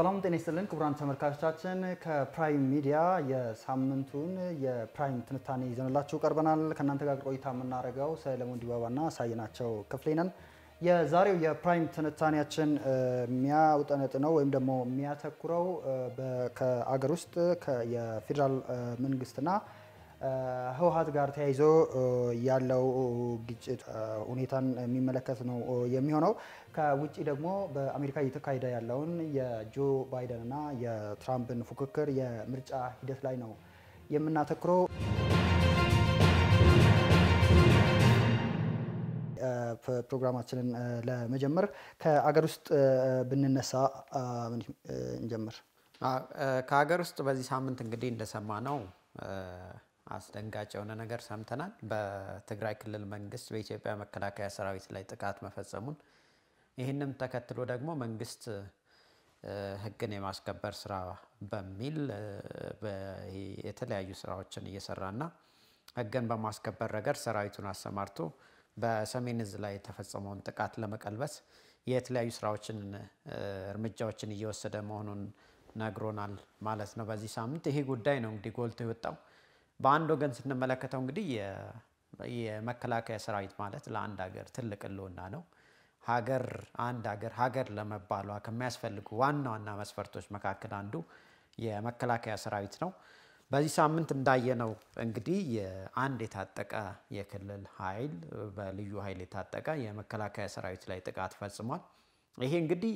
ሰላም ጤና ይስጥልን ክቡራን ተመልካቾቻችን፣ ከፕራይም ሚዲያ የሳምንቱን የፕራይም ትንታኔ ይዘንላችሁ ቀርበናል። ከእናንተ ጋር ቆይታ የምናደርገው ሰለሞን ዲባባና ሳየናቸው ክፍሌ ነን። የዛሬው የፕራይም ትንታኔያችን የሚያውጠነጥነው ወይም ደግሞ የሚያተኩረው ከአገር ውስጥ የፌዴራል መንግስትና ህወሀት ጋር ተያይዞ ያለው ግጭት ሁኔታን የሚመለከት ነው የሚሆነው። ከውጭ ደግሞ በአሜሪካ እየተካሄደ ያለውን የጆ ባይደን እና የትራምፕን ፉክክር የምርጫ ሂደት ላይ ነው የምናተኩረው። ፕሮግራማችንን ለመጀመር ከአገር ውስጥ ብንነሳ እንጀምር። ከሀገር ውስጥ በዚህ ሳምንት እንግዲህ እንደሰማ ነው አስደንጋጭ የሆነ ነገር ሰምተናል። በትግራይ ክልል መንግስት በኢትዮጵያ መከላከያ ሰራዊት ላይ ጥቃት መፈጸሙን ይህንም ተከትሎ ደግሞ መንግስት ህግን የማስከበር ስራ በሚል የተለያዩ ስራዎችን እየሰራና ህግን በማስከበር ረገድ ሰራዊቱን አሰማርቶ በሰሜን እዝ ላይ የተፈጸመውን ጥቃት ለመቀልበስ የተለያዩ ስራዎችን እርምጃዎችን እየወሰደ መሆኑን ነግሮናል ማለት ነው። በዚህ ሳምንት ይሄ ጉዳይ ነው እንግዲህ ጎልቶ የወጣው። በአንድ ወገን ስንመለከተው እንግዲህ የመከላከያ ሰራዊት ማለት ለአንድ ሀገር ትልቅ ህልውና ነው። ሀገር አንድ ሀገር ሀገር ለመባሏ ከሚያስፈልጉ ዋና ዋና መስፈርቶች መካከል አንዱ የመከላከያ ሰራዊት ነው። በዚህ ሳምንት እንዳየነው እንግዲህ አንድ የታጠቀ የክልል ኃይል በልዩ ኃይል የታጠቀ የመከላከያ ሰራዊት ላይ ጥቃት ፈጽሟል። ይሄ እንግዲህ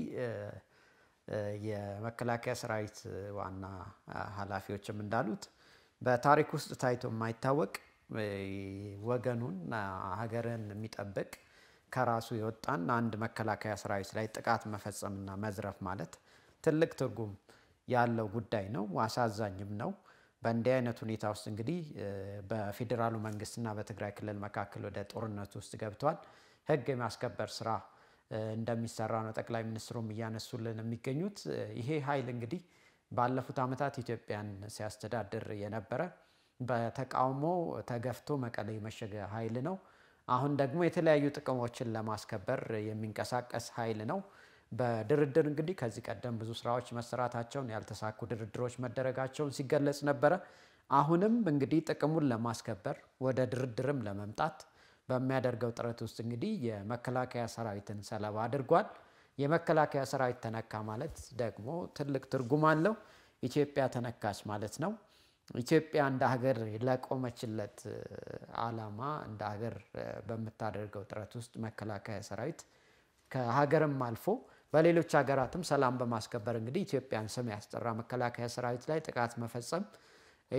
የመከላከያ ሰራዊት ዋና ኃላፊዎችም እንዳሉት በታሪክ ውስጥ ታይቶ የማይታወቅ ወገኑን ሀገርን የሚጠብቅ ከራሱ የወጣን አንድ መከላከያ ሰራዊት ላይ ጥቃት መፈጸምና መዝረፍ ማለት ትልቅ ትርጉም ያለው ጉዳይ ነው፣ አሳዛኝም ነው። በእንዲህ አይነት ሁኔታ ውስጥ እንግዲህ በፌዴራሉ መንግስትና በትግራይ ክልል መካከል ወደ ጦርነት ውስጥ ገብቷል። ህግ የማስከበር ስራ እንደሚሰራ ነው ጠቅላይ ሚኒስትሩም እያነሱልን የሚገኙት። ይሄ ኃይል እንግዲህ ባለፉት ዓመታት ኢትዮጵያን ሲያስተዳድር የነበረ በተቃውሞ ተገፍቶ መቀሌ የመሸገ ኃይል ነው። አሁን ደግሞ የተለያዩ ጥቅሞችን ለማስከበር የሚንቀሳቀስ ኃይል ነው። በድርድር እንግዲህ ከዚህ ቀደም ብዙ ስራዎች መሰራታቸውን፣ ያልተሳኩ ድርድሮች መደረጋቸውን ሲገለጽ ነበረ። አሁንም እንግዲህ ጥቅሙን ለማስከበር ወደ ድርድርም ለመምጣት በሚያደርገው ጥረት ውስጥ እንግዲህ የመከላከያ ሰራዊትን ሰለባ አድርጓል። የመከላከያ ሰራዊት ተነካ ማለት ደግሞ ትልቅ ትርጉም አለው። ኢትዮጵያ ተነካች ማለት ነው። ኢትዮጵያ እንደ ሀገር ለቆመችለት ዓላማ እንደ ሀገር በምታደርገው ጥረት ውስጥ መከላከያ ሰራዊት ከሀገርም አልፎ በሌሎች ሀገራትም ሰላም በማስከበር እንግዲህ ኢትዮጵያን ስም ያስጠራ መከላከያ ሰራዊት ላይ ጥቃት መፈጸም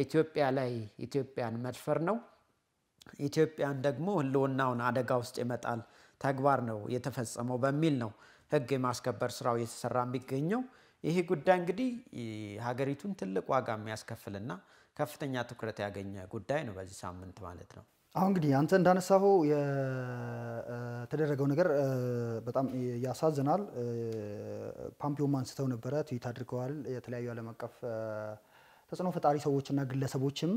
ኢትዮጵያ ላይ ኢትዮጵያን መድፈር ነው። ኢትዮጵያን ደግሞ ሕልውናውን አደጋ ውስጥ ይመጣል ተግባር ነው የተፈጸመው በሚል ነው ህግ የማስከበር ስራው እየተሰራ የሚገኘው። ይሄ ጉዳይ እንግዲህ ሀገሪቱን ትልቅ ዋጋ የሚያስከፍልና ከፍተኛ ትኩረት ያገኘ ጉዳይ ነው በዚህ ሳምንት ማለት ነው። አሁን እንግዲህ አንተ እንዳነሳሁ የተደረገው ነገር በጣም ያሳዝናል። ፓምፒዮም አንስተው ነበረ፣ ትዊት አድርገዋል የተለያዩ ዓለም አቀፍ ተጽዕኖ ፈጣሪ ሰዎችና ግለሰቦችም።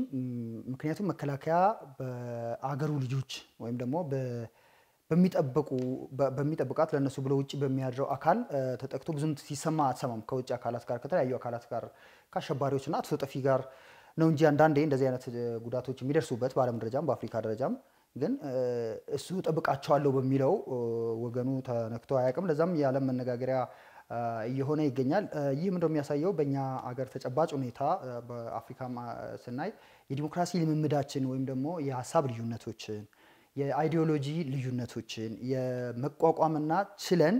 ምክንያቱም መከላከያ በአገሩ ልጆች ወይም ደግሞ በሚጠብቃት ለእነሱ ብሎ ውጭ በሚያድረው አካል ተጠቅቶ ብዙም ሲሰማ አትሰማም። ከውጭ አካላት ጋር ከተለያዩ አካላት ጋር ከአሸባሪዎችና አጥፍቶ ጠፊ ጋር ነው እንጂ አንዳንዴ እንደዚህ አይነት ጉዳቶች የሚደርሱበት በዓለም ደረጃም በአፍሪካ ደረጃም ግን እሱ ጠብቃቸዋለሁ በሚለው ወገኑ ተነክቶ አያውቅም። ለዛም የዓለም መነጋገሪያ እየሆነ ይገኛል። ይህም እንደሚያሳየው በእኛ አገር ተጨባጭ ሁኔታ በአፍሪካ ስናይ የዲሞክራሲ ልምምዳችን ወይም ደግሞ የሀሳብ ልዩነቶችን የአይዲዮሎጂ ልዩነቶችን የመቋቋምና ችለን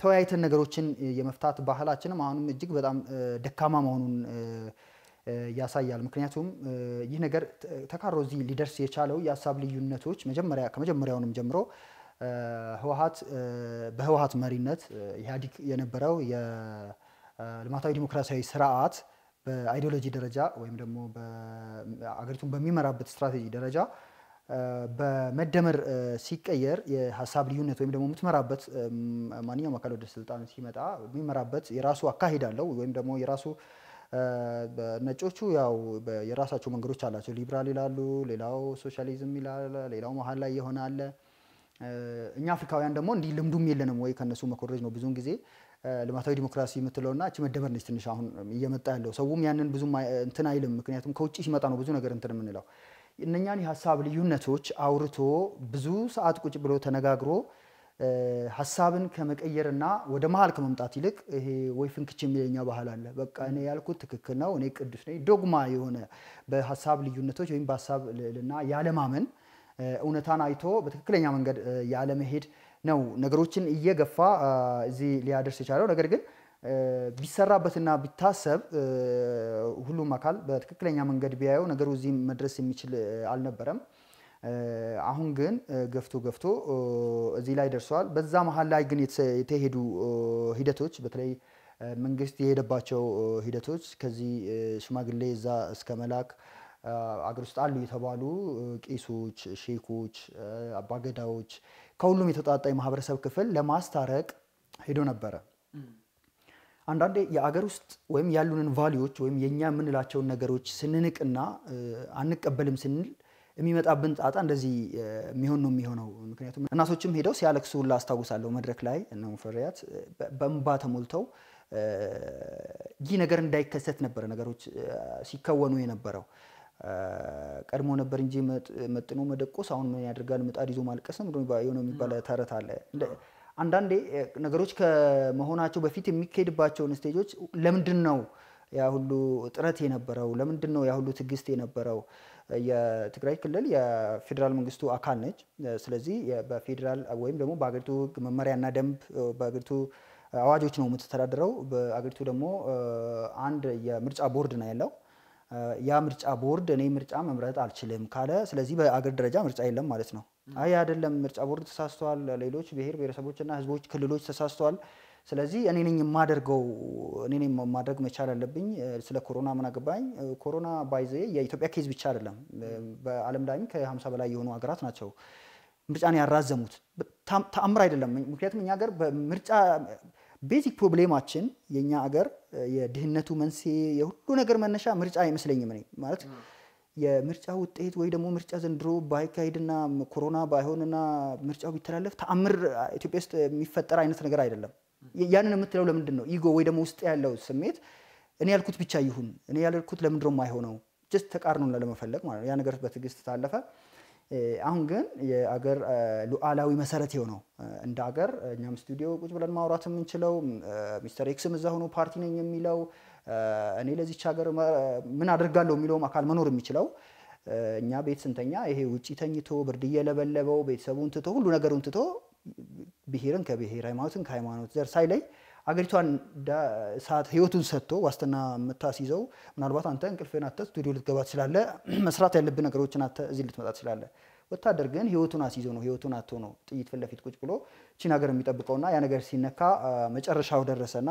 ተወያይተን ነገሮችን የመፍታት ባህላችንም አሁንም እጅግ በጣም ደካማ መሆኑን ያሳያል። ምክንያቱም ይህ ነገር ተካሮ እዚህ ሊደርስ የቻለው የሀሳብ ልዩነቶች መጀመሪያ ከመጀመሪያውንም ጀምሮ ህወሀት በህወሀት መሪነት ኢህአዲግ የነበረው የልማታዊ ዲሞክራሲያዊ ስርዓት በአይዲዮሎጂ ደረጃ ወይም ደግሞ አገሪቱን በሚመራበት ስትራቴጂ ደረጃ በመደመር ሲቀየር የሀሳብ ልዩነት ወይም ደግሞ የምትመራበት ማንኛውም አካል ወደ ስልጣን ሲመጣ የሚመራበት የራሱ አካሄድ አለው ወይም ደግሞ የራሱ ነጮቹ ያው የራሳቸው መንገዶች አላቸው። ሊብራል ይላሉ፣ ሌላው ሶሻሊዝም ይላል፣ ሌላው መሀል ላይ የሆነ አለ። እኛ አፍሪካውያን ደግሞ እንዲህ ልምዱም የለንም ወይ ከነሱ መኮረጅ ነው ብዙውን ጊዜ ልማታዊ ዲሞክራሲ የምትለውና እቺ መደመር ነች ትንሽ አሁን እየመጣ ያለው ሰውም ያንን ብዙም እንትን አይልም። ምክንያቱም ከውጭ ሲመጣ ነው ብዙ ነገር እንትን የምንለው እነኛን የሀሳብ ልዩነቶች አውርቶ ብዙ ሰዓት ቁጭ ብሎ ተነጋግሮ ሀሳብን ከመቀየርና ወደ መሀል ከመምጣት ይልቅ ይሄ ወይ ፍንክች የሚለኛ ባህል አለ። በቃ እኔ ያልኩት ትክክል ነው፣ እኔ ቅዱስ ነኝ፣ ዶግማ የሆነ በሀሳብ ልዩነቶች ወይም በሀሳብ ልዕልና ያለማመን እውነታን አይቶ በትክክለኛ መንገድ ያለመሄድ ነው ነገሮችን እየገፋ እዚህ ሊያደርስ የቻለው ነገር ግን ቢሰራበትና ቢታሰብ ሁሉም አካል በትክክለኛ መንገድ ቢያየው ነገሩ እዚህ መድረስ የሚችል አልነበረም። አሁን ግን ገፍቶ ገፍቶ እዚህ ላይ ደርሰዋል። በዛ መሀል ላይ ግን የተሄዱ ሂደቶች በተለይ መንግስት የሄደባቸው ሂደቶች ከዚህ ሽማግሌ እዛ እስከ መላክ አገር ውስጥ አሉ የተባሉ ቄሶች፣ ሼኮች፣ አባገዳዎች ከሁሉም የተውጣጣ የማህበረሰብ ክፍል ለማስታረቅ ሄዶ ነበረ። አንዳንዴ የአገር ውስጥ ወይም ያሉንን ቫሊዎች ወይም የእኛ የምንላቸውን ነገሮች ስንንቅና አንቀበልም ስንል የሚመጣብን ጣጣ እንደዚህ የሚሆን ነው የሚሆነው። ምክንያቱም እናቶችም ሄደው ሲያለቅሱ ሁላ አስታውሳለሁ። መድረክ ላይ እነ ሙፈሪያት በእንባ ተሞልተው ይህ ነገር እንዳይከሰት ነበረ ነገሮች ሲከወኑ የነበረው። ቀድሞ ነበር እንጂ መጥኖ መደቆስ አሁን ምን ያደርጋል ምጣድ ይዞ ማልቀስ ነው የሚባል ተረት አለ። አንዳንዴ ነገሮች ከመሆናቸው በፊት የሚካሄድባቸውን ስቴጆች ለምንድን ነው ያ ሁሉ ጥረት የነበረው? ለምንድን ነው ያ ሁሉ ትዕግስት የነበረው? የትግራይ ክልል የፌዴራል መንግስቱ አካል ነች። ስለዚህ በፌዴራል ወይም ደግሞ በሀገሪቱ ህግ መመሪያና ደንብ በሀገሪቱ አዋጆች ነው የምትተዳደረው። በአገሪቱ ደግሞ አንድ የምርጫ ቦርድ ነው ያለው። ያ ምርጫ ቦርድ እኔ ምርጫ መምረጥ አልችልም ካለ፣ ስለዚህ በአገር ደረጃ ምርጫ የለም ማለት ነው። አይ አይደለም፣ ምርጫ ቦርድ ተሳስተዋል፣ ሌሎች ብሔር ብሔረሰቦችና ህዝቦች፣ ክልሎች ተሳስተዋል። ስለዚህ እኔ ነኝ የማደርገው እኔ ነኝ ማድረግ መቻል አለብኝ። ስለ ኮሮና ምን አገባኝ? ኮሮና ባይዘ የኢትዮጵያ ኬዝ ብቻ አይደለም። በዓለም ላይም ከ50 በላይ የሆኑ ሀገራት ናቸው ምርጫን ያራዘሙት። ተአምር አይደለም። ምክንያቱም እኛ ሀገር በምርጫ ቤዚክ ፕሮብሌማችን የእኛ ሀገር የድህነቱ መንስኤ የሁሉ ነገር መነሻ ምርጫ አይመስለኝም። እኔ ማለት የምርጫ ውጤት ወይ ደግሞ ምርጫ ዘንድሮ ባይካሄድና ኮሮና ባይሆንና ምርጫው ቢተላለፍ ተአምር ኢትዮጵያ ውስጥ የሚፈጠር አይነት ነገር አይደለም። ያንን የምትለው ለምንድን ነው? ኢጎ ወይ ደግሞ ውስጥ ያለው ስሜት እኔ ያልኩት ብቻ ይሁን፣ እኔ ያልኩት ለምንድን ነው የማይሆነው? ጀስት ተቃርኖ ለመፈለግ ማለት ነው። ያ ነገር በትዕግስት ታለፈ። አሁን ግን የአገር ሉዓላዊ መሰረት የሆነው እንደ አገር እኛም ስቱዲዮ ቁጭ ብለን ማውራት የምንችለው ሚስተር ኤክስም እዛ ሆኖ ፓርቲ ነኝ የሚለው እኔ ለዚች ሀገር ምን አድርጋለሁ የሚለውም አካል መኖር የሚችለው እኛ ቤት ስንተኛ ይሄ ውጭ ተኝቶ ብርድ እየለበለበው ቤተሰቡን ትቶ ሁሉ ነገሩን ትቶ ብሔርን ከብሔር ሃይማኖትን ከሃይማኖት ዘር ሳይለይ አገሪቷን ሰዓት ህይወቱን ሰጥቶ ዋስትና የምታስይዘው ምናልባት አንተ እንቅልፍህን አተህ ስቱዲዮ ልትገባ ትችላለ። መስራት ያለብህ ነገሮችን አተህ እዚህ ልትመጣ ትችላለ። ወታደር ግን ህይወቱን አስይዞ ነው ህይወቱን አቶ ነው ጥይት ፊት ለፊት ቁጭ ብሎ ቺን ሀገር የሚጠብቀውና ያ ነገር ሲነካ መጨረሻው ደረሰና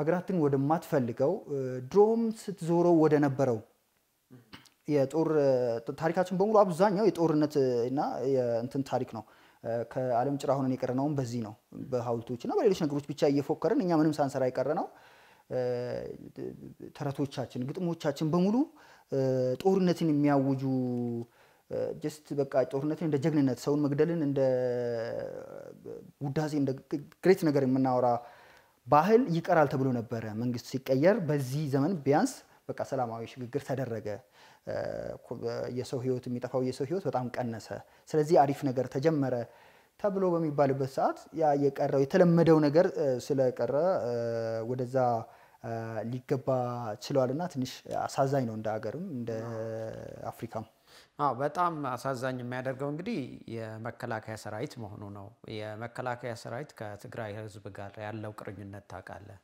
ሀገራትን ወደማትፈልገው ድሮም ስትዞረው ወደ ነበረው የጦር ታሪካችን በሙሉ አብዛኛው የጦርነት እና የእንትን ታሪክ ነው። ከዓለም ጭራ ሆነን የቀረነውም በዚህ ነው። እና በሌሎች ነገሮች ብቻ እየፎከርን እኛ ምንም ሳንሰራ የቀረ ነው። ተረቶቻችን፣ ግጥሞቻችን በሙሉ ጦርነትን የሚያውጁ ጀስት በቃ ጦርነትን እንደ ጀግንነት ሰውን መግደልን እንደ ውዳሴ እንደ ግሬት ነገር የምናወራ ባህል ይቀራል ተብሎ ነበረ። መንግስት ሲቀየር በዚህ ዘመን ቢያንስ በቃ ሰላማዊ ሽግግር ተደረገ። የሰው ህይወት የሚጠፋው የሰው ህይወት በጣም ቀነሰ፣ ስለዚህ አሪፍ ነገር ተጀመረ ተብሎ በሚባልበት ሰዓት ያ የቀረው የተለመደው ነገር ስለቀረ ወደዛ ሊገባ ችሏል እና ትንሽ አሳዛኝ ነው እንደ ሀገርም እንደ አፍሪካም። አዎ በጣም አሳዛኝ የሚያደርገው እንግዲህ የመከላከያ ሰራዊት መሆኑ ነው። የመከላከያ ሰራዊት ከትግራይ ህዝብ ጋር ያለው ቅርኝነት ታውቃለህ፣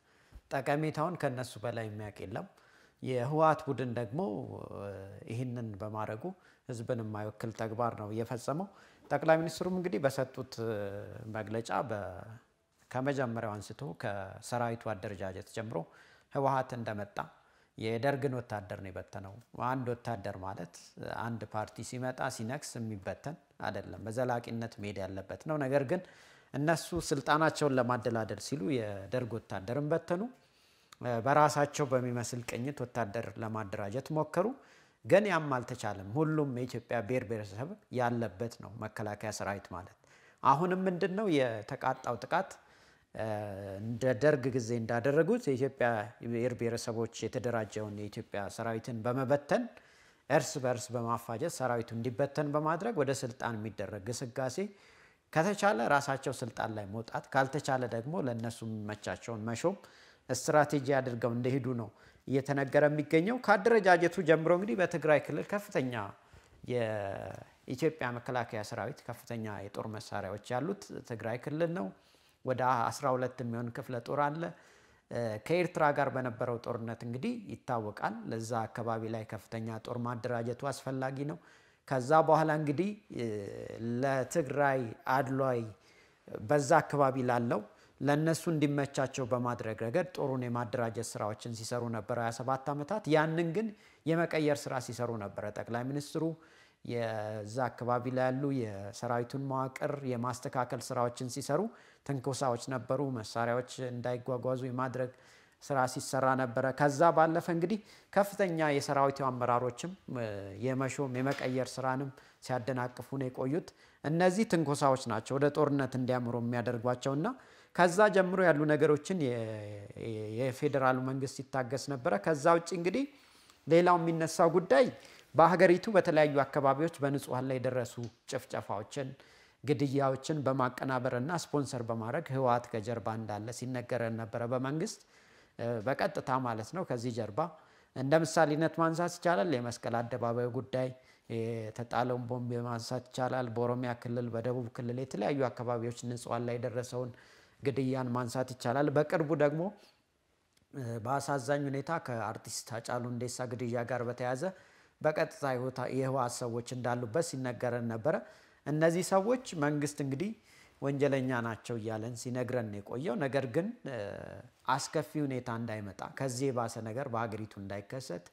ጠቀሜታውን ከነሱ በላይ የሚያውቅ የለም። የህወሓት ቡድን ደግሞ ይህንን በማድረጉ ህዝብን የማይወክል ተግባር ነው እየፈጸመው። ጠቅላይ ሚኒስትሩም እንግዲህ በሰጡት መግለጫ ከመጀመሪያው አንስቶ ከሰራዊቱ አደረጃጀት ጀምሮ ህወሓት እንደመጣ የደርግን ወታደር ነው የበተነው። አንድ ወታደር ማለት አንድ ፓርቲ ሲመጣ ሲነክስ የሚበተን አይደለም፣ በዘላቂነት መሄድ ያለበት ነው። ነገር ግን እነሱ ስልጣናቸውን ለማደላደል ሲሉ የደርግ ወታደርን በተኑ። በራሳቸው በሚመስል ቅኝት ወታደር ለማደራጀት ሞከሩ። ግን ያም አልተቻለም። ሁሉም የኢትዮጵያ ብሔር ብሔረሰብ ያለበት ነው መከላከያ ሰራዊት ማለት። አሁንም ምንድን ነው የተቃጣው ጥቃት እንደ ደርግ ጊዜ እንዳደረጉት የኢትዮጵያ ብሔር ብሔረሰቦች የተደራጀውን የኢትዮጵያ ሰራዊትን በመበተን እርስ በእርስ በማፋጀት ሰራዊቱ እንዲበተን በማድረግ ወደ ስልጣን የሚደረግ ግስጋሴ ከተቻለ ራሳቸው ስልጣን ላይ መውጣት ካልተቻለ ደግሞ ለእነሱ የሚመቻቸውን መሾም ስትራቴጂ አድርገው እንደሄዱ ነው እየተነገረ የሚገኘው። ከአደረጃጀቱ ጀምሮ እንግዲህ በትግራይ ክልል ከፍተኛ የኢትዮጵያ መከላከያ ሰራዊት ከፍተኛ የጦር መሳሪያዎች ያሉት ትግራይ ክልል ነው። ወደ 12 የሚሆን ክፍለ ጦር አለ። ከኤርትራ ጋር በነበረው ጦርነት እንግዲህ ይታወቃል። ለዛ አካባቢ ላይ ከፍተኛ ጦር ማደራጀቱ አስፈላጊ ነው። ከዛ በኋላ እንግዲህ ለትግራይ አድሏይ በዛ አካባቢ ላለው ለእነሱ እንዲመቻቸው በማድረግ ረገድ ጦሩን የማደራጀት ስራዎችን ሲሰሩ ነበረ 27 ዓመታት። ያንን ግን የመቀየር ስራ ሲሰሩ ነበረ ጠቅላይ ሚኒስትሩ። የዛ አካባቢ ላይ ያሉ የሰራዊቱን መዋቅር የማስተካከል ስራዎችን ሲሰሩ ትንኮሳዎች ነበሩ። መሳሪያዎች እንዳይጓጓዙ የማድረግ ስራ ሲሰራ ነበረ። ከዛ ባለፈ እንግዲህ ከፍተኛ የሰራዊቱ አመራሮችም የመሾም የመቀየር ስራንም ሲያደናቅፉ ነው የቆዩት። እነዚህ ትንኮሳዎች ናቸው ወደ ጦርነት እንዲያምሩ የሚያደርጓቸውና ከዛ ጀምሮ ያሉ ነገሮችን የፌዴራሉ መንግስት ይታገስ ነበረ። ከዛ ውጭ እንግዲህ ሌላው የሚነሳው ጉዳይ በሀገሪቱ በተለያዩ አካባቢዎች በንጹሐን ላይ የደረሱ ጭፍጨፋዎችን፣ ግድያዎችን በማቀናበርና ስፖንሰር በማድረግ ህወሓት ከጀርባ እንዳለ ሲነገረን ነበረ በመንግስት በቀጥታ ማለት ነው። ከዚህ ጀርባ እንደ ምሳሌነት ማንሳት ይቻላል የመስቀል አደባባይ ጉዳይ የተጣለውን ቦምብ ማንሳት ይቻላል። በኦሮሚያ ክልል፣ በደቡብ ክልል የተለያዩ አካባቢዎች ንጹሐን ላይ የደረሰውን ግድያን ማንሳት ይቻላል። በቅርቡ ደግሞ በአሳዛኝ ሁኔታ ከአርቲስት አጫሉ እንዴሳ ግድያ ጋር በተያያዘ በቀጥታ የህወሓት ሰዎች እንዳሉበት ሲነገረን ነበረ። እነዚህ ሰዎች መንግስት እንግዲህ ወንጀለኛ ናቸው እያለን ሲነግረን የቆየው ነገር ግን አስከፊ ሁኔታ እንዳይመጣ ከዚህ የባሰ ነገር በሀገሪቱ እንዳይከሰት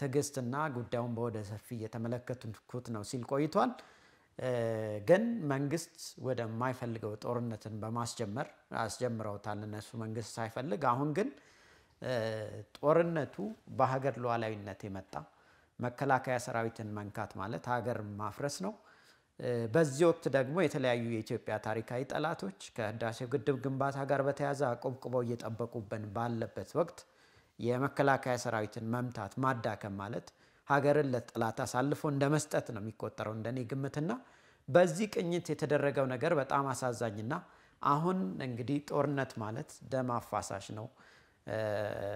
ትዕግስትና ጉዳዩን በወደ ሰፊ እየተመለከቱት ነው ሲል ቆይቷል። ግን መንግስት ወደማይፈልገው ጦርነትን በማስጀመር አስጀምረውታል እነሱ መንግስት ሳይፈልግ። አሁን ግን ጦርነቱ በሀገር ሉዓላዊነት የመጣ መከላከያ ሰራዊትን መንካት ማለት ሀገር ማፍረስ ነው። በዚህ ወቅት ደግሞ የተለያዩ የኢትዮጵያ ታሪካዊ ጠላቶች ከህዳሴው ግድብ ግንባታ ጋር በተያያዘ አቆብቁበው እየጠበቁብን ባለበት ወቅት የመከላከያ ሰራዊትን መምታት ማዳከም ማለት ሀገርን ለጠላት አሳልፎ እንደ መስጠት ነው የሚቆጠረው እንደኔ ግምትና በዚህ ቅኝት የተደረገው ነገር በጣም አሳዛኝና አሁን እንግዲህ ጦርነት ማለት ደም አፋሳሽ ነው።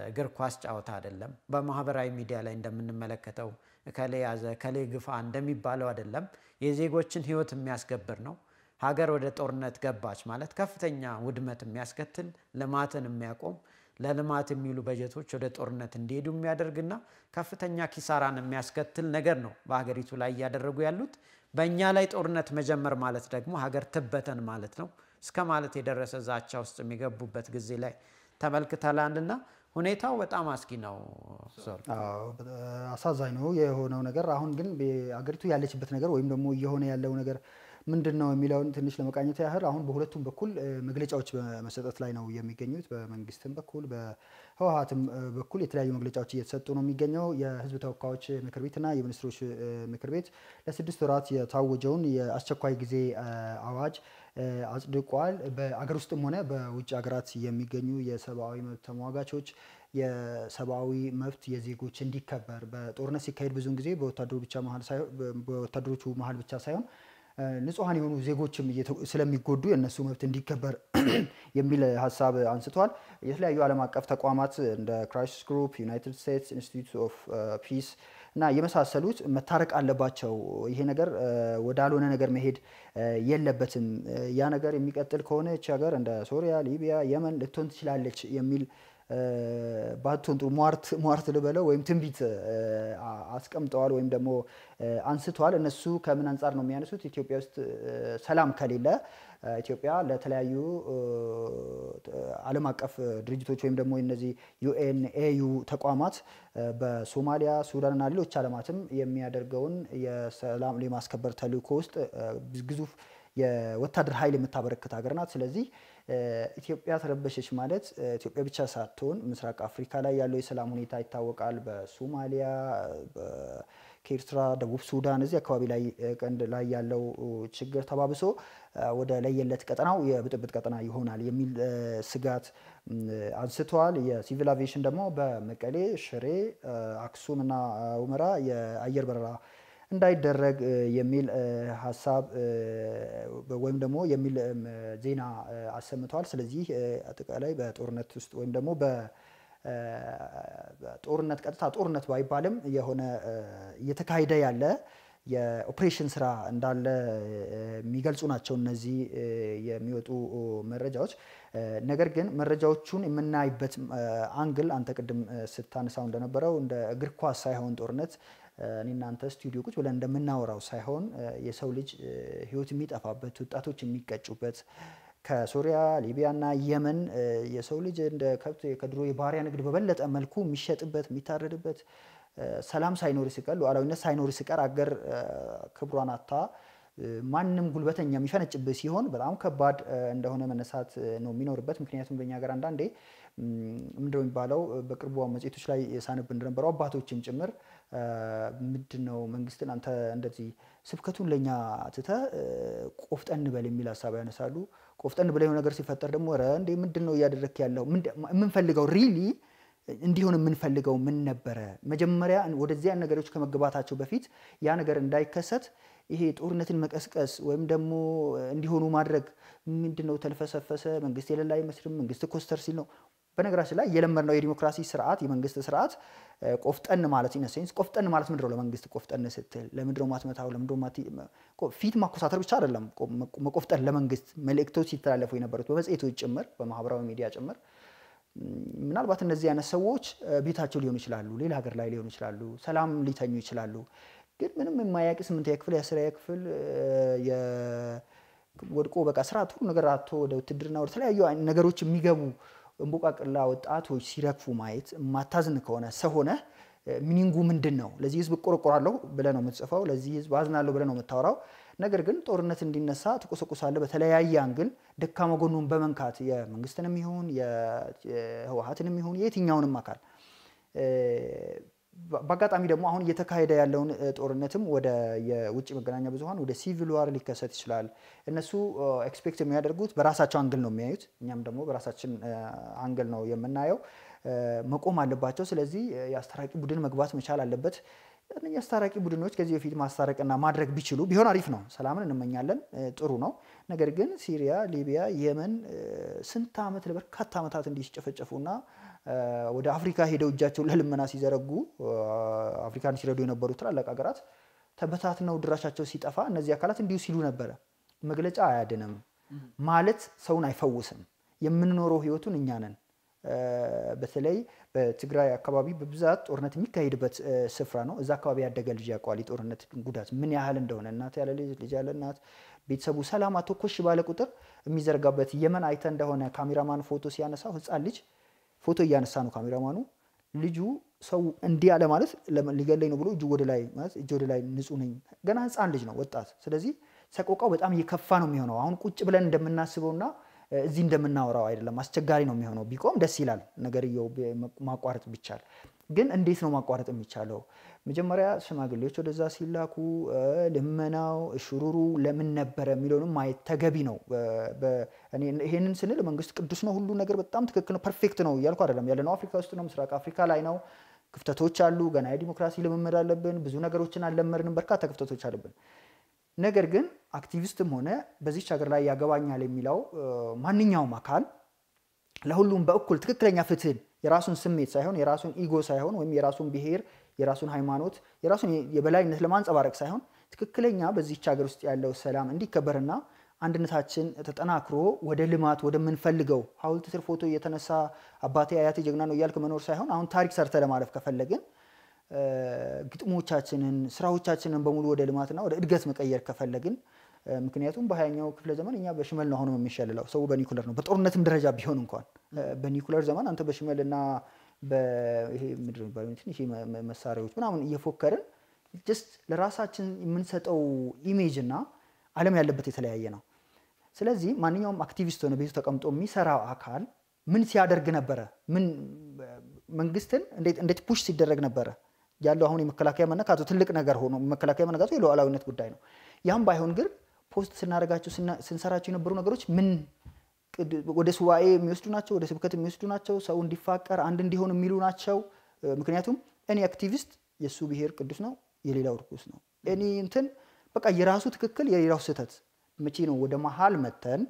እግር ኳስ ጨዋታ አይደለም። በማህበራዊ ሚዲያ ላይ እንደምንመለከተው እከሌ ያዘ እከሌ ግፋ እንደሚባለው አይደለም። የዜጎችን ሕይወት የሚያስገብር ነው። ሀገር ወደ ጦርነት ገባች ማለት ከፍተኛ ውድመት የሚያስከትል ልማትን የሚያቆም ለልማት የሚውሉ በጀቶች ወደ ጦርነት እንዲሄዱ የሚያደርግና ከፍተኛ ኪሳራን የሚያስከትል ነገር ነው በሀገሪቱ ላይ እያደረጉ ያሉት። በእኛ ላይ ጦርነት መጀመር ማለት ደግሞ ሀገር ትበተን ማለት ነው እስከ ማለት የደረሰ ዛቻ ውስጥ የሚገቡበት ጊዜ ላይ ተመልክተናልና ሁኔታው በጣም አስጊ ነው። አሳዛኝ ነው የሆነው ነገር። አሁን ግን ሀገሪቱ ያለችበት ነገር ወይም ደግሞ እየሆነ ያለው ነገር ምንድን ነው የሚለውን ትንሽ ለመቃኘት ያህል አሁን በሁለቱም በኩል መግለጫዎች በመሰጠት ላይ ነው የሚገኙት። በመንግስትም በኩል በህወሀትም በኩል የተለያዩ መግለጫዎች እየተሰጡ ነው የሚገኘው። የህዝብ ተወካዮች ምክር ቤትና የሚኒስትሮች ምክር ቤት ለስድስት ወራት የታወጀውን የአስቸኳይ ጊዜ አዋጅ አጽድቋል። በአገር ውስጥም ሆነ በውጭ ሀገራት የሚገኙ የሰብአዊ መብት ተሟጋቾች የሰብአዊ መብት የዜጎች እንዲከበር በጦርነት ሲካሄድ ብዙውን ጊዜ በወታደሮቹ መሀል ብቻ ሳይሆን ንጹሐን የሆኑ ዜጎችም ስለሚጎዱ የእነሱ መብት እንዲከበር የሚል ሀሳብ አንስቷል። የተለያዩ ዓለም አቀፍ ተቋማት እንደ ክራይሲስ ግሩፕ፣ ዩናይትድ ስቴትስ ኢንስቲትዩት ኦፍ ፒስ እና የመሳሰሉት መታረቅ አለባቸው። ይሄ ነገር uh, ወዳልሆነ ነገር መሄድ uh, የለበትም። ያ ነገር የሚቀጥል ከሆነ ች ሀገር እንደ ሶሪያ፣ ሊቢያ፣ የመን ልትሆን ትችላለች የሚል ባቱን ጥሩ ሟርት ሟርት ልበለው ወይም ትንቢት አስቀምጠዋል ወይም ደግሞ አንስተዋል። እነሱ ከምን አንጻር ነው የሚያነሱት? ኢትዮጵያ ውስጥ ሰላም ከሌለ ኢትዮጵያ ለተለያዩ ዓለም አቀፍ ድርጅቶች ወይም ደግሞ እነዚህ ዩኤን ኤዩ ተቋማት በሶማሊያ ሱዳንና ሌሎች ዓለማትም የሚያደርገውን የሰላም የማስከበር ተልእኮ ውስጥ ግዙፍ የወታደር ኃይል የምታበረክት ሀገር ናት። ስለዚህ ኢትዮጵያ ተረበሸች ማለት ኢትዮጵያ ብቻ ሳትሆን ምስራቅ አፍሪካ ላይ ያለው የሰላም ሁኔታ ይታወቃል። በሶማሊያ፣ ከኤርትራ፣ ደቡብ ሱዳን እዚህ አካባቢ ላይ ቀንድ ላይ ያለው ችግር ተባብሶ ወደ ለየለት ቀጠናው የብጥብጥ ቀጠና ይሆናል የሚል ስጋት አንስተዋል። የሲቪል አቪዬሽን ደግሞ በመቀሌ፣ ሽሬ፣ አክሱም እና ሁመራ የአየር በረራ እንዳይደረግ የሚል ሀሳብ ወይም ደግሞ የሚል ዜና አሰምተዋል። ስለዚህ አጠቃላይ በጦርነት ውስጥ ወይም ደግሞ በጦርነት ቀጥታ ጦርነት ባይባልም የሆነ እየተካሄደ ያለ የኦፕሬሽን ስራ እንዳለ የሚገልጹ ናቸው እነዚህ የሚወጡ መረጃዎች። ነገር ግን መረጃዎቹን የምናይበት አንግል አንተ ቅድም ስታነሳው እንደነበረው እንደ እግር ኳስ ሳይሆን ጦርነት እኔ እናንተ ስቱዲዮ ቁጭ ብለን እንደምናወራው ሳይሆን የሰው ልጅ ህይወት የሚጠፋበት ወጣቶች የሚቀጩበት ከሶሪያ ሊቢያና የመን የሰው ልጅ እንደ ከብት ከድሮ የባሪያ ንግድ በበለጠ መልኩ የሚሸጥበት የሚታረድበት ሰላም ሳይኖር ሲቀር ሉዓላዊነት ሳይኖር ሲቀር አገር ክብሯን አታ ማንም ጉልበተኛ የሚፈነጭብህ ሲሆን በጣም ከባድ እንደሆነ መነሳት ነው የሚኖርበት። ምክንያቱም በኛ ሀገር አንዳንዴ ምንድነው የሚባለው በቅርቡ መጽሔቶች ላይ ሳነብ እንደነበረው አባቶችን ጭምር ምንድነው ነው መንግስትን አንተ እንደዚህ ስብከቱን ለእኛ ትተ ቆፍጠን በል የሚል ሀሳብ ያነሳሉ። ቆፍጠን ብለ የሆነ ነገር ሲፈጠር ደግሞ ኧረ እንዴ ምንድን ነው እያደረክ ያለው? የምንፈልገው ሪሊ እንዲሆን የምንፈልገው ምን ነበረ? መጀመሪያ ወደዚያን ነገሮች ከመግባታቸው በፊት ያ ነገር እንዳይከሰት ይሄ ጦርነትን መቀስቀስ ወይም ደግሞ እንዲሆኑ ማድረግ ምንድነው ተልፈሰፈሰ መንግስት የሌላ አይመስልም። መንግስት ኮስተር ሲል ነው በነገራችን ላይ የለመድነው የዲሞክራሲ ስርዓት የመንግስት ስርዓት ቆፍጠን ማለት ኢነሴንስ ቆፍጠን ማለት ምንድነው? ለመንግስት ቆፍጠን ስትል ለምንድነው ማትመታው? ለምንድነው ማት ፊት ማኮሳተር ብቻ አይደለም መቆፍጠን። ለመንግስት መልእክቶች ሲተላለፉ የነበሩት በመጽሄቶች ጭምር በማህበራዊ ሚዲያ ጭምር ምናልባት እነዚህ አይነት ሰዎች ቤታቸው ሊሆኑ ይችላሉ፣ ሌላ ሀገር ላይ ሊሆኑ ይችላሉ፣ ሰላም ሊተኙ ይችላሉ። ግን ምንም የማያውቅ ስምንተኛ ክፍል የአስረኛ ክፍል ወድቆ በቃ ስራ ሁሉ ነገር አቶ ወደ ውትድርና ወደ ተለያዩ ነገሮች የሚገቡ እንቡቃቅላ ወጣቶች ሲረግፉ ማየት የማታዝን ከሆነ ሰው ሆነ ሚኒንጉ ምንድን ነው? ለዚህ ህዝብ እቆረቆራለሁ ብለህ ነው የምትጽፈው። ለዚህ ህዝብ አዝናለሁ ብለህ ነው የምታወራው። ነገር ግን ጦርነት እንዲነሳ ትቆሰቁሳለህ። በተለያየ አንግል ደካማ ጎኑን በመንካት የመንግስትንም ይሁን የህወሀትንም ይሁን የትኛውንም አካል በአጋጣሚ ደግሞ አሁን እየተካሄደ ያለውን ጦርነትም ወደ የውጭ መገናኛ ብዙሀን ወደ ሲቪል ዋር ሊከሰት ይችላል። እነሱ ኤክስፔክት የሚያደርጉት በራሳቸው አንግል ነው የሚያዩት፣ እኛም ደግሞ በራሳችን አንግል ነው የምናየው። መቆም አለባቸው። ስለዚህ የአስታራቂ ቡድን መግባት መቻል አለበት። እነዚህ አስታራቂ ቡድኖች ከዚህ በፊት ማስታረቅና ማድረግ ቢችሉ ቢሆን አሪፍ ነው። ሰላምን እንመኛለን፣ ጥሩ ነው። ነገር ግን ሲሪያ፣ ሊቢያ፣ የመን ስንት ዓመት ለበርካታ ዓመታት እንዲጨፈጨፉና ወደ አፍሪካ ሄደው እጃቸውን ለልመና ሲዘረጉ አፍሪካን ሲረዱ የነበሩ ትላላቅ ሀገራት ተበታትነው ድራሻቸው ሲጠፋ እነዚህ አካላት እንዲሁ ሲሉ ነበረ። መግለጫ አያድንም ማለት ሰውን አይፈውስም። የምንኖረው ህይወቱን እኛ ነን። በተለይ በትግራይ አካባቢ በብዛት ጦርነት የሚካሄድበት ስፍራ ነው። እዛ አካባቢ ያደገ ልጅ ያውቀዋል የጦርነት ጉዳት ምን ያህል እንደሆነ። እናት ያለ ልጅ፣ ልጅ ያለ እናት፣ ቤተሰቡ ሰላም አቶ ኮሽ ባለ ቁጥር የሚዘርጋበት የመን አይተ እንደሆነ ካሜራማን ፎቶ ሲያነሳው ህፃን ልጅ ፎቶ እያነሳ ነው ካሜራማኑ። ልጁ ሰው እንዲህ ያለ ማለት ሊገለኝ ነው ብሎ እጁ ወደ ላይ ማለት እጅ ወደ ላይ ንጹህ ነኝ። ገና ህፃን ልጅ ነው ወጣት። ስለዚህ ሰቆቃው በጣም እየከፋ ነው የሚሆነው። አሁን ቁጭ ብለን እንደምናስበውና እዚህ እንደምናወራው አይደለም። አስቸጋሪ ነው የሚሆነው። ቢቆም ደስ ይላል ነገርየው ማቋረጥ ቢቻል። ግን እንዴት ነው ማቋረጥ የሚቻለው? መጀመሪያ ሽማግሌዎች ወደዛ ሲላኩ ልመናው፣ እሽሩሩ ለምን ነበረ የሚለውንም ማየት ተገቢ ነው። ይሄንን ስንል መንግስት ቅዱስ ነው፣ ሁሉ ነገር በጣም ትክክል ነው፣ ፐርፌክት ነው እያልኩ አይደለም። ያለነው አፍሪካ ውስጥ ነው፣ ምስራቅ አፍሪካ ላይ ነው። ክፍተቶች አሉ። ገና የዲሞክራሲ ልምምድ አለብን። ብዙ ነገሮችን አልለመድንም። በርካታ ክፍተቶች አለብን። ነገር ግን አክቲቪስትም ሆነ በዚች ሀገር ላይ ያገባኛል የሚለው ማንኛውም አካል ለሁሉም በእኩል ትክክለኛ ፍትህን የራሱን ስሜት ሳይሆን የራሱን ኢጎ ሳይሆን ወይም የራሱን ብሔር የራሱን ሃይማኖት የራሱን የበላይነት ለማንጸባረቅ ሳይሆን ትክክለኛ በዚች ሀገር ውስጥ ያለው ሰላም እንዲከበርና አንድነታችን ተጠናክሮ ወደ ልማት ወደምንፈልገው ሀውልት ስር ፎቶ እየተነሳ አባቴ አያቴ ጀግና ነው እያልክ መኖር ሳይሆን አሁን ታሪክ ሰርተ ለማለፍ ከፈለግን ግጥሞቻችንን፣ ስራዎቻችንን በሙሉ ወደ ልማትና ወደ እድገት መቀየር ከፈለግን ምክንያቱም በሀያኛው ክፍለ ዘመን እኛ በሽመል ነው አሁንም የሚሸልለው ሰው በኒኩለር ነው። በጦርነትም ደረጃ ቢሆን እንኳን በኒኩለር ዘመን አንተ በሽመልና ይሄ ምድር የሚባለው መሳሪያዎች ምናምን እየፎከርን ጀስት ለራሳችን የምንሰጠው ኢሜጅ እና ዓለም ያለበት የተለያየ ነው። ስለዚህ ማንኛውም አክቲቪስት ሆነ ቤቱ ተቀምጦ የሚሰራው አካል ምን ሲያደርግ ነበረ? ምን መንግስትን እንዴት ፑሽ ሲደረግ ነበረ? ያለው አሁን የመከላከያ መነካቱ ትልቅ ነገር ሆኖ መከላከያ መነካቱ የሉዓላዊነት ጉዳይ ነው። ያም ባይሆን ግን ፖስት ስናደርጋቸው ስንሰራቸው የነበሩ ነገሮች ምን ወደ ሱባኤ የሚወስዱ ናቸው፣ ወደ ስብከት የሚወስዱ ናቸው፣ ሰው እንዲፋቀር አንድ እንዲሆን የሚሉ ናቸው። ምክንያቱም እኔ አክቲቪስት የእሱ ብሔር ቅዱስ ነው፣ የሌላው ርኩስ ነው። እኔ እንትን በቃ የራሱ ትክክል፣ የሌላው ስህተት። መቼ ነው ወደ መሀል መተን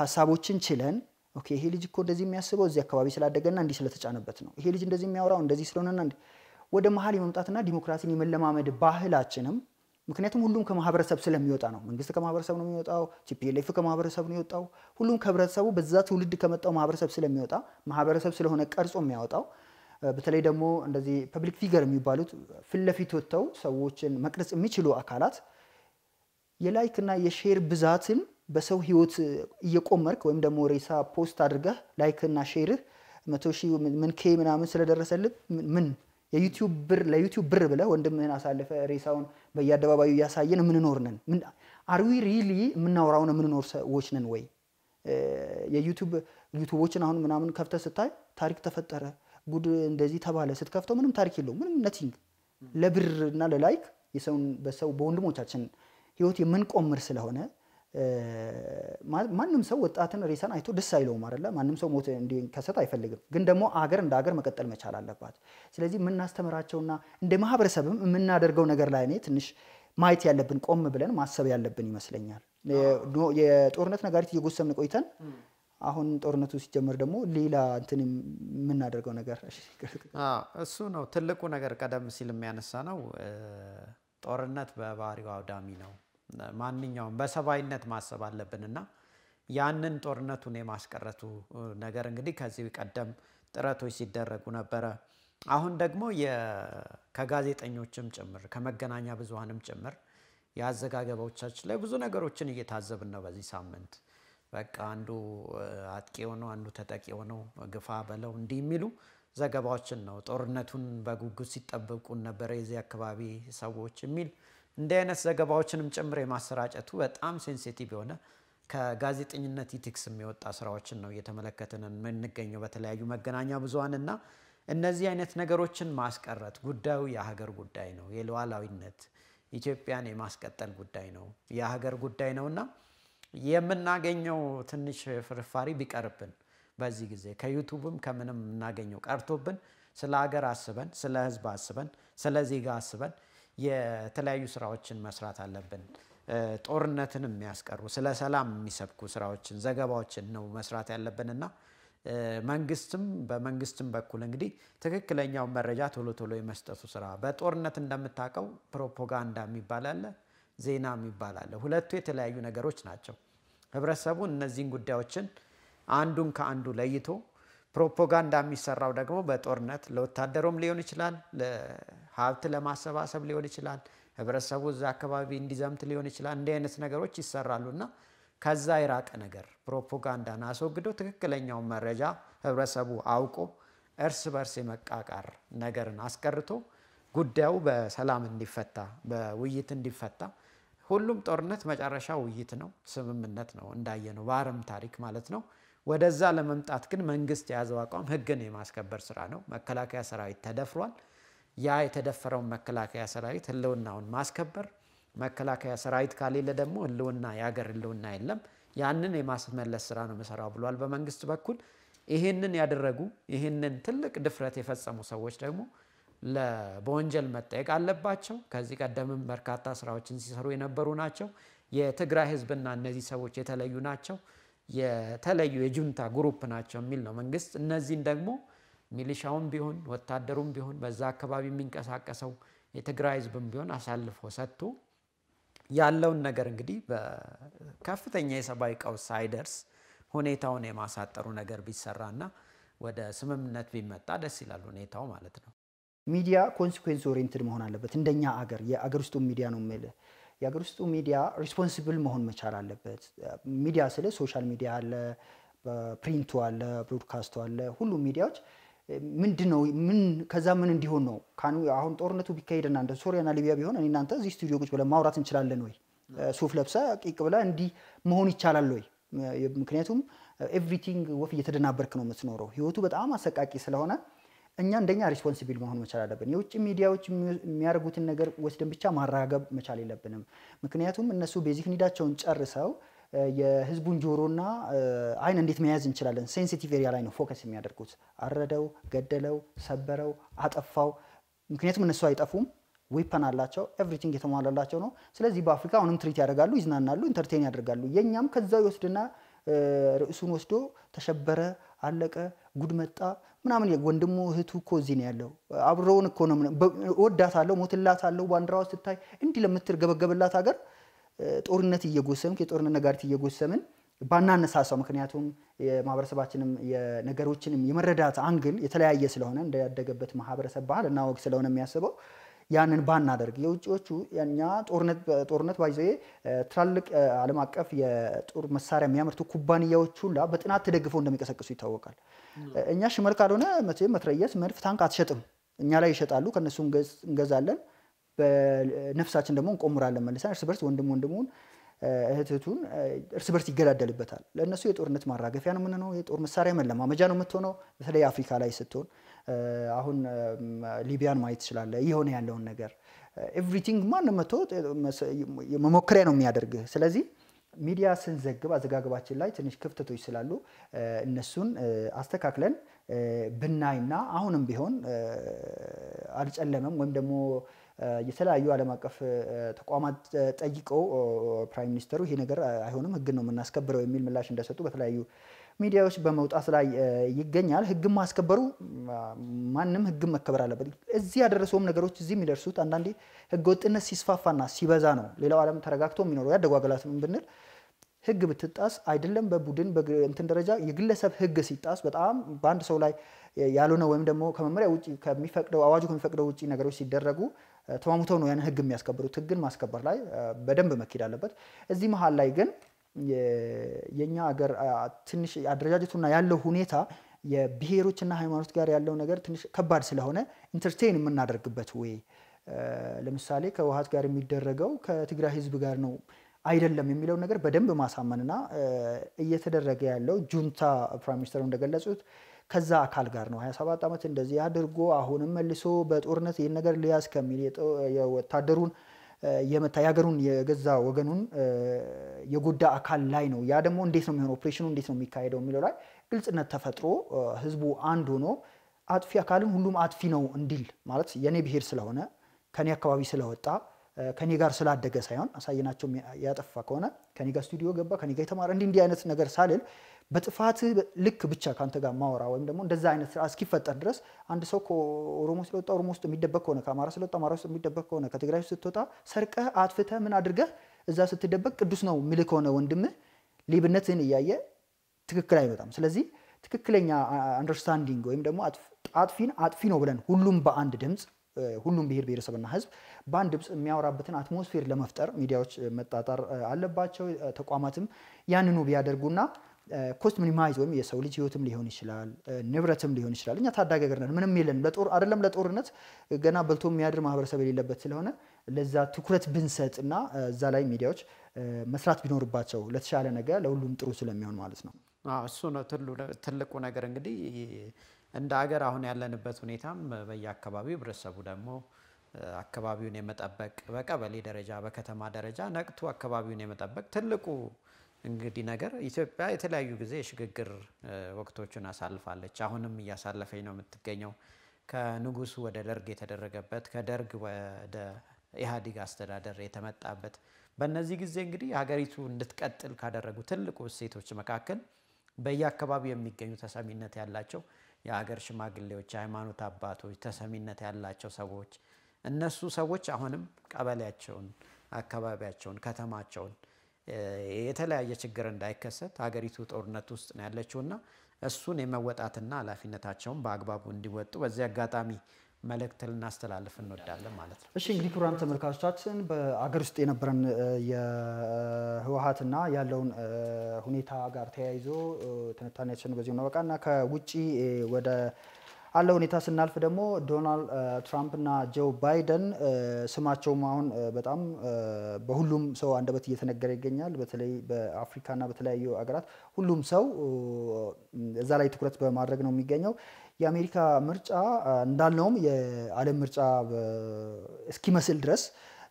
ሀሳቦችን ችለን ኦኬ ይሄ ልጅ እኮ እንደዚህ የሚያስበው እዚህ አካባቢ ስላደገና እንዲህ ስለተጫነበት ነው። ይሄ ልጅ እንደዚህ የሚያወራው እንደዚህ ስለሆነና ወደ መሀል የመምጣትና ዲሞክራሲን የመለማመድ ባህላችንም ምክንያቱም ሁሉም ከማህበረሰብ ስለሚወጣ ነው። መንግስት ከማህበረሰብ ነው የሚወጣው፣ ቲፒኤልኤፍ ከማህበረሰብ ነው የወጣው። ሁሉም ከህብረተሰቡ በዛ ትውልድ ከመጣው ማህበረሰብ ስለሚወጣ ማህበረሰብ ስለሆነ ቀርጾ የሚያወጣው በተለይ ደግሞ እንደዚህ ፐብሊክ ፊገር የሚባሉት ፊት ለፊት ወጥተው ሰዎችን መቅረጽ የሚችሉ አካላት የላይክና የሼር ብዛትን በሰው ህይወት እየቆመርክ ወይም ደግሞ ሬሳ ፖስት አድርገህ ላይክና ሼርህ መቶ ሺህ ምን ኬ ምናምን ስለደረሰልህ ምን የዩቲዩብ ብር ለዩቲዩብ ብር ብለህ ወንድምህን አሳልፈ ሬሳውን በየአደባባዩ እያሳየን የምንኖር ነን። አርዊ ሪሊ የምናወራውን የምንኖር ሰዎች ነን ወይ? የዩቲዩብ ዩቱቦችን አሁን ምናምን ከፍተህ ስታይ ታሪክ ተፈጠረ ጉድ እንደዚህ ተባለ ስትከፍተው ምንም ታሪክ የለውም። ምንም ነቲንግ ለብር እና ለላይክ የሰውን በሰው በወንድሞቻችን ህይወት የምንቆምር ስለሆነ ማንም ሰው ወጣትን ሬሳን አይቶ ደስ አይለውም አይደለ? ማንም ሰው ሞት እንዲከሰት አይፈልግም። ግን ደግሞ አገር እንደ አገር መቀጠል መቻል አለባት። ስለዚህ የምናስተምራቸውና እንደ ማህበረሰብም የምናደርገው ነገር ላይ እኔ ትንሽ ማየት ያለብን ቆም ብለን ማሰብ ያለብን ይመስለኛል። የጦርነት ነጋሪት እየጎሰምን ቆይተን አሁን ጦርነቱ ሲጀመር ደግሞ ሌላ እንትን የምናደርገው ነገር እሱ ነው ትልቁ ነገር። ቀደም ሲል የሚያነሳ ነው ጦርነት በባህሪው አውዳሚ ነው። ማንኛውም በሰብአዊነት ማሰብ አለብን እና ያንን ጦርነቱን የማስቀረቱ ነገር እንግዲህ ከዚህ ቀደም ጥረቶች ሲደረጉ ነበረ። አሁን ደግሞ ከጋዜጠኞችም ጭምር ከመገናኛ ብዙሀንም ጭምር የአዘጋገባዎቻችን ላይ ብዙ ነገሮችን እየታዘብን ነው። በዚህ ሳምንት በቃ አንዱ አጥቂ የሆነው አንዱ ተጠቂ የሆነው ግፋ በለው እንዲህ የሚሉ ዘገባዎችን ነው ጦርነቱን በጉጉት ሲጠብቁን ነበረ የዚህ አካባቢ ሰዎች የሚል እንዲህ አይነት ዘገባዎችንም ጭምር የማሰራጨቱ በጣም ሴንሲቲቭ የሆነ ከጋዜጠኝነት ኢቲክስ የሚወጣ ስራዎችን ነው እየተመለከትን የምንገኘው በተለያዩ መገናኛ ብዙሀንና እነዚህ አይነት ነገሮችን ማስቀረት ጉዳዩ የሀገር ጉዳይ ነው። የሉዓላዊነት ኢትዮጵያን የማስቀጠል ጉዳይ ነው፣ የሀገር ጉዳይ ነውና የምናገኘው ትንሽ ፍርፋሪ ቢቀርብን በዚህ ጊዜ ከዩቱብም ከምንም የምናገኘው ቀርቶብን ስለ ሀገር አስበን ስለ ህዝብ አስበን ስለ ዜጋ አስበን የተለያዩ ስራዎችን መስራት አለብን። ጦርነትን የሚያስቀሩ ስለ ሰላም የሚሰብኩ ስራዎችን፣ ዘገባዎችን ነው መስራት ያለብን እና መንግስትም በመንግስትም በኩል እንግዲህ ትክክለኛውን መረጃ ቶሎ ቶሎ የመስጠቱ ስራ በጦርነት እንደምታውቀው ፕሮፓጋንዳ የሚባል አለ፣ ዜና የሚባል አለ። ሁለቱ የተለያዩ ነገሮች ናቸው። ህብረተሰቡ እነዚህን ጉዳዮችን አንዱን ከአንዱ ለይቶ ፕሮፓጋንዳ የሚሰራው ደግሞ በጦርነት ለወታደሩም ሊሆን ይችላል ሀብት ለማሰባሰብ ሊሆን ይችላል። ህብረተሰቡ እዛ አካባቢ እንዲዘምት ሊሆን ይችላል። እንዲህ አይነት ነገሮች ይሰራሉና ከዛ የራቀ ነገር ፕሮፓጋንዳን አስወግዶ ትክክለኛውን መረጃ ህብረተሰቡ አውቆ እርስ በርስ የመቃቃር ነገርን አስቀርቶ ጉዳዩ በሰላም እንዲፈታ በውይይት እንዲፈታ ሁሉም ጦርነት መጨረሻ ውይይት ነው፣ ስምምነት ነው፣ እንዳየነው በአረም ታሪክ ማለት ነው። ወደዛ ለመምጣት ግን መንግስት የያዘው አቋም ህግን የማስከበር ስራ ነው። መከላከያ ሰራዊት ተደፍሯል። ያ የተደፈረውን መከላከያ ሰራዊት ህልውናውን ማስከበር፣ መከላከያ ሰራዊት ካሌለ ደግሞ ህልውና የሀገር ህልውና የለም። ያንን የማስመለስ ስራ ነው የምሰራው ብሏል። በመንግስት በኩል ይህንን ያደረጉ ይህንን ትልቅ ድፍረት የፈጸሙ ሰዎች ደግሞ በወንጀል መጠየቅ አለባቸው። ከዚህ ቀደምም በርካታ ስራዎችን ሲሰሩ የነበሩ ናቸው። የትግራይ ህዝብና እነዚህ ሰዎች የተለዩ ናቸው፣ የተለዩ የጁንታ ግሩፕ ናቸው የሚል ነው መንግስት እነዚህን ደግሞ ሚሊሻውም ቢሆን ወታደሩም ቢሆን በዛ አካባቢ የሚንቀሳቀሰው የትግራይ ህዝብም ቢሆን አሳልፎ ሰጥቶ ያለውን ነገር እንግዲህ በከፍተኛ የሰብአዊ ቀውስ ሳይደርስ ሁኔታውን የማሳጠሩ ነገር ቢሰራና ወደ ስምምነት ቢመጣ ደስ ይላል ሁኔታው ማለት ነው። ሚዲያ ኮንሲኩዌንስ ኦሪየንትድ መሆን አለበት። እንደኛ አገር የአገር ውስጡ ሚዲያ ነው የምልህ የአገር ውስጡ ሚዲያ ሪስፖንሲብል መሆን መቻል አለበት። ሚዲያ ስለ ሶሻል ሚዲያ አለ፣ ፕሪንቱ አለ፣ ብሮድካስቱ አለ። ሁሉም ሚዲያዎች ምንድን ነው ምን ከዛ ምን እንዲሆን ነው አሁን ጦርነቱ ቢካሄድና እንደ ሶሪያና ሊቢያ ቢሆን እኔ እናንተ እዚህ ስቱዲዮ ቁጭ ብለን ማውራት እንችላለን ወይ? ሱፍ ለብሰ ቂቅ ብለ እንዲህ መሆን ይቻላል ወይ? ምክንያቱም ኤቭሪቲንግ ወፍ እየተደናበርክ ነው የምትኖረው። ህይወቱ በጣም አሰቃቂ ስለሆነ እኛ እንደኛ ሪስፖንሲቢል መሆን መቻል አለብን። የውጭ ሚዲያዎች የሚያደርጉትን ነገር ወስደን ብቻ ማራገብ መቻል የለብንም። ምክንያቱም እነሱ ቤዚክ ኒዳቸውን ጨርሰው የህዝቡን ጆሮና አይን እንዴት መያዝ እንችላለን? ሴንሲቲቭ ኤሪያ ላይ ነው ፎከስ የሚያደርጉት። አረደው፣ ገደለው፣ ሰበረው፣ አጠፋው። ምክንያቱም እነሱ አይጠፉም፣ ዌፐን አላቸው፣ ኤቭሪቲንግ የተሟላላቸው ነው። ስለዚህ በአፍሪካ አሁንም ትሪት ያደርጋሉ፣ ይዝናናሉ፣ ኢንተርቴን ያደርጋሉ። የእኛም ከዛው ይወስድና ርዕሱን ወስዶ ተሸበረ፣ አለቀ፣ ጉድ መጣ ምናምን ወንድሙ እህቱ እኮ እዚህ ነው ያለው። አብረውን እኮ ነው ሞትላት አለው። ባንዲራዋ ስታይ እንዲህ ለምትርገበገብላት ሀገር ጦርነት እየጎሰምክ የጦርነት ነጋሪት እየጎሰምን ባናነሳሳው፣ ምክንያቱም የማህበረሰባችንም የነገሮችንም የመረዳት አንግል የተለያየ ስለሆነ እንደያደገበት ማህበረሰብ ባህል እና ወግ ስለሆነ የሚያስበው ያንን ባናደርግ የውጭዎቹ እኛ ጦርነት ባይዘ ትላልቅ ዓለም አቀፍ የጦር መሳሪያ የሚያመርቱ ኩባንያዎች ሁላ በጥናት ተደግፈው እንደሚቀሰቅሱ ይታወቃል። እኛ ሽመል ካልሆነ መትረየስ፣ መድፍ፣ ታንክ አትሸጥም። እኛ ላይ ይሸጣሉ፣ ከእነሱ እንገዛለን። በነፍሳችን ደግሞ እንቆምራለን መልሰን እርስ በርስ ወንድም ወንድሙን እህት እህቱን እርስ በርስ ይገዳደልበታል። ለእነሱ የጦርነት ማራገፊያ ነው የምንሆነው፣ የጦር መሳሪያ መለማመጃ ነው የምትሆነው። በተለይ አፍሪካ ላይ ስትሆን አሁን ሊቢያን ማየት ትችላለህ። እየሆነ ያለውን ነገር ኤቭሪቲንግ ማን መቶ መሞከሪያ ነው የሚያደርግህ። ስለዚህ ሚዲያ ስንዘግብ አዘጋገባችን ላይ ትንሽ ክፍተቶች ስላሉ እነሱን አስተካክለን ብናይና አሁንም ቢሆን አልጨለመም ወይም ደግሞ የተለያዩ ዓለም አቀፍ ተቋማት ጠይቀው ፕራይም ሚኒስተሩ ይሄ ነገር አይሆንም፣ ህግን ነው የምናስከብረው የሚል ምላሽ እንደሰጡ በተለያዩ ሚዲያዎች በመውጣት ላይ ይገኛል። ህግን ማስከበሩ ማንም ህግን መከበር አለበት። እዚህ ያደረሰውም ነገሮች እዚህ የሚደርሱት አንዳንዴ ህገወጥነት ሲስፋፋና ሲበዛ ነው። ሌላው ዓለም ተረጋግቶ የሚኖረው ያደጉ ሀገራትም ብንል ህግ ብትጣስ አይደለም በቡድን እንትን ደረጃ የግለሰብ ህግ ሲጣስ በጣም በአንድ ሰው ላይ ያልሆነ ወይም ደግሞ ከመመሪያ ውጭ ከሚፈቅደው አዋጁ ከሚፈቅደው ውጭ ነገሮች ሲደረጉ ተማሙተው ነው ያን ህግ የሚያስከብሩት። ህግን ማስከበር ላይ በደንብ መኬድ አለበት። እዚህ መሀል ላይ ግን የእኛ ሀገር ትንሽ አደረጃጀቱና ያለው ሁኔታ የብሔሮችና ሃይማኖት ጋር ያለው ነገር ትንሽ ከባድ ስለሆነ ኢንተርቴን የምናደርግበት ወይ ለምሳሌ ከውሃት ጋር የሚደረገው ከትግራይ ህዝብ ጋር ነው አይደለም የሚለው ነገር በደንብ ማሳመንና እየተደረገ ያለው ጁንታ ፕራይም ሚኒስተሩ እንደገለጹት ከዛ አካል ጋር ነው 27 ዓመት እንደዚህ አድርጎ አሁንም መልሶ በጦርነት ይህን ነገር ሊያዝ ከሚል ወታደሩን የመታ የሀገሩን የገዛ ወገኑን የጎዳ አካል ላይ ነው። ያ ደግሞ እንዴት ነው የሚሆነው? ኦፕሬሽኑ እንዴት ነው የሚካሄደው የሚለው ላይ ግልጽነት ተፈጥሮ ህዝቡ አንድ ሆኖ አጥፊ አካልን ሁሉም አጥፊ ነው እንዲል ማለት የኔ ብሄር ስለሆነ ከኔ አካባቢ ስለወጣ ከኔ ጋር ስላደገ ሳይሆን አሳየናቸው ያጠፋ ከሆነ ከኔ ጋር ስቱዲዮ ገባ፣ ከኔ ጋር የተማረ እንዲህ እንዲህ አይነት ነገር ሳልል በጥፋት ልክ ብቻ ከአንተ ጋር ማወራ ወይም ደግሞ እንደዛ አይነት ስራ እስኪፈጠር ድረስ አንድ ሰው ከኦሮሞ ስለወጣ ኦሮሞ ውስጥ የሚደበቅ ከሆነ ከአማራ ስለወጣ አማራ ውስጥ የሚደበቅ ከሆነ ከትግራይ ውስጥ ስትወጣ ሰርቀህ አጥፍተህ ምን አድርገህ እዛ ስትደበቅ ቅዱስ ነው የሚልህ ከሆነ ወንድምህ ሌብነትህን እያየ ትክክል አይመጣም። ስለዚህ ትክክለኛ አንደርስታንዲንግ ወይም ደግሞ አጥፊን አጥፊ ነው ብለን ሁሉም በአንድ ድምፅ ሁሉም ብሔር ብሔረሰብና ህዝብ በአንድ ድምፅ የሚያወራበትን አትሞስፌር ለመፍጠር ሚዲያዎች መጣጣር አለባቸው። ተቋማትም ያንኑ ቢያደርጉና ኮስት ሚኒማይዝ ወይም የሰው ልጅ ህይወትም ሊሆን ይችላል፣ ንብረትም ሊሆን ይችላል። እኛ ታዳጊ ሀገር ነን፣ ምንም የለን ለጦር አይደለም ለጦርነት ገና በልቶ የሚያድር ማህበረሰብ የሌለበት ስለሆነ ለዛ ትኩረት ብንሰጥ እና እዛ ላይ ሚዲያዎች መስራት ቢኖርባቸው ለተሻለ ነገር ለሁሉም ጥሩ ስለሚሆን ማለት ነው። እሱ ነው ትልቁ ነገር እንግዲህ እንደ ሀገር አሁን ያለንበት ሁኔታም በየአካባቢው ህብረተሰቡ ደግሞ አካባቢውን የመጠበቅ በቀበሌ ደረጃ በከተማ ደረጃ ነቅቱ አካባቢውን የመጠበቅ ትልቁ እንግዲህ ነገር ኢትዮጵያ የተለያዩ ጊዜ የሽግግር ወቅቶችን አሳልፋለች። አሁንም እያሳለፈኝ ነው የምትገኘው። ከንጉሱ ወደ ደርግ የተደረገበት፣ ከደርግ ወደ ኢህአዲግ አስተዳደር የተመጣበት በእነዚህ ጊዜ እንግዲህ ሀገሪቱ እንድትቀጥል ካደረጉ ትልቁ እሴቶች መካከል በየአካባቢው የሚገኙ ተሰሚነት ያላቸው የሀገር ሽማግሌዎች፣ የሃይማኖት አባቶች፣ ተሰሚነት ያላቸው ሰዎች እነሱ ሰዎች አሁንም ቀበሌያቸውን፣ አካባቢያቸውን፣ ከተማቸውን የተለያየ ችግር እንዳይከሰት ሀገሪቱ ጦርነት ውስጥ ነው ያለችው እሱን የመወጣትና ኃላፊነታቸውን በአግባቡ እንዲወጡ በዚህ አጋጣሚ መልእክት ልናስተላልፍ እንወዳለን ማለት ነው። እሺ እንግዲህ ክቡራን ተመልካቾቻችን በአገር ውስጥ የነበረን የህወሀትና ያለውን ሁኔታ ጋር ተያይዞ ትንታኔያችን በዚሁ እና ከውጭ ወደ አለ ሁኔታ ስናልፍ ደግሞ ዶናልድ ትራምፕና ጆ ባይደን ስማቸውም አሁን በጣም በሁሉም ሰው አንደበት እየተነገረ ይገኛል። በተለይ በአፍሪካና በተለያዩ ሀገራት ሁሉም ሰው እዛ ላይ ትኩረት በማድረግ ነው የሚገኘው። የአሜሪካ ምርጫ እንዳልነውም የዓለም ምርጫ እስኪመስል ድረስ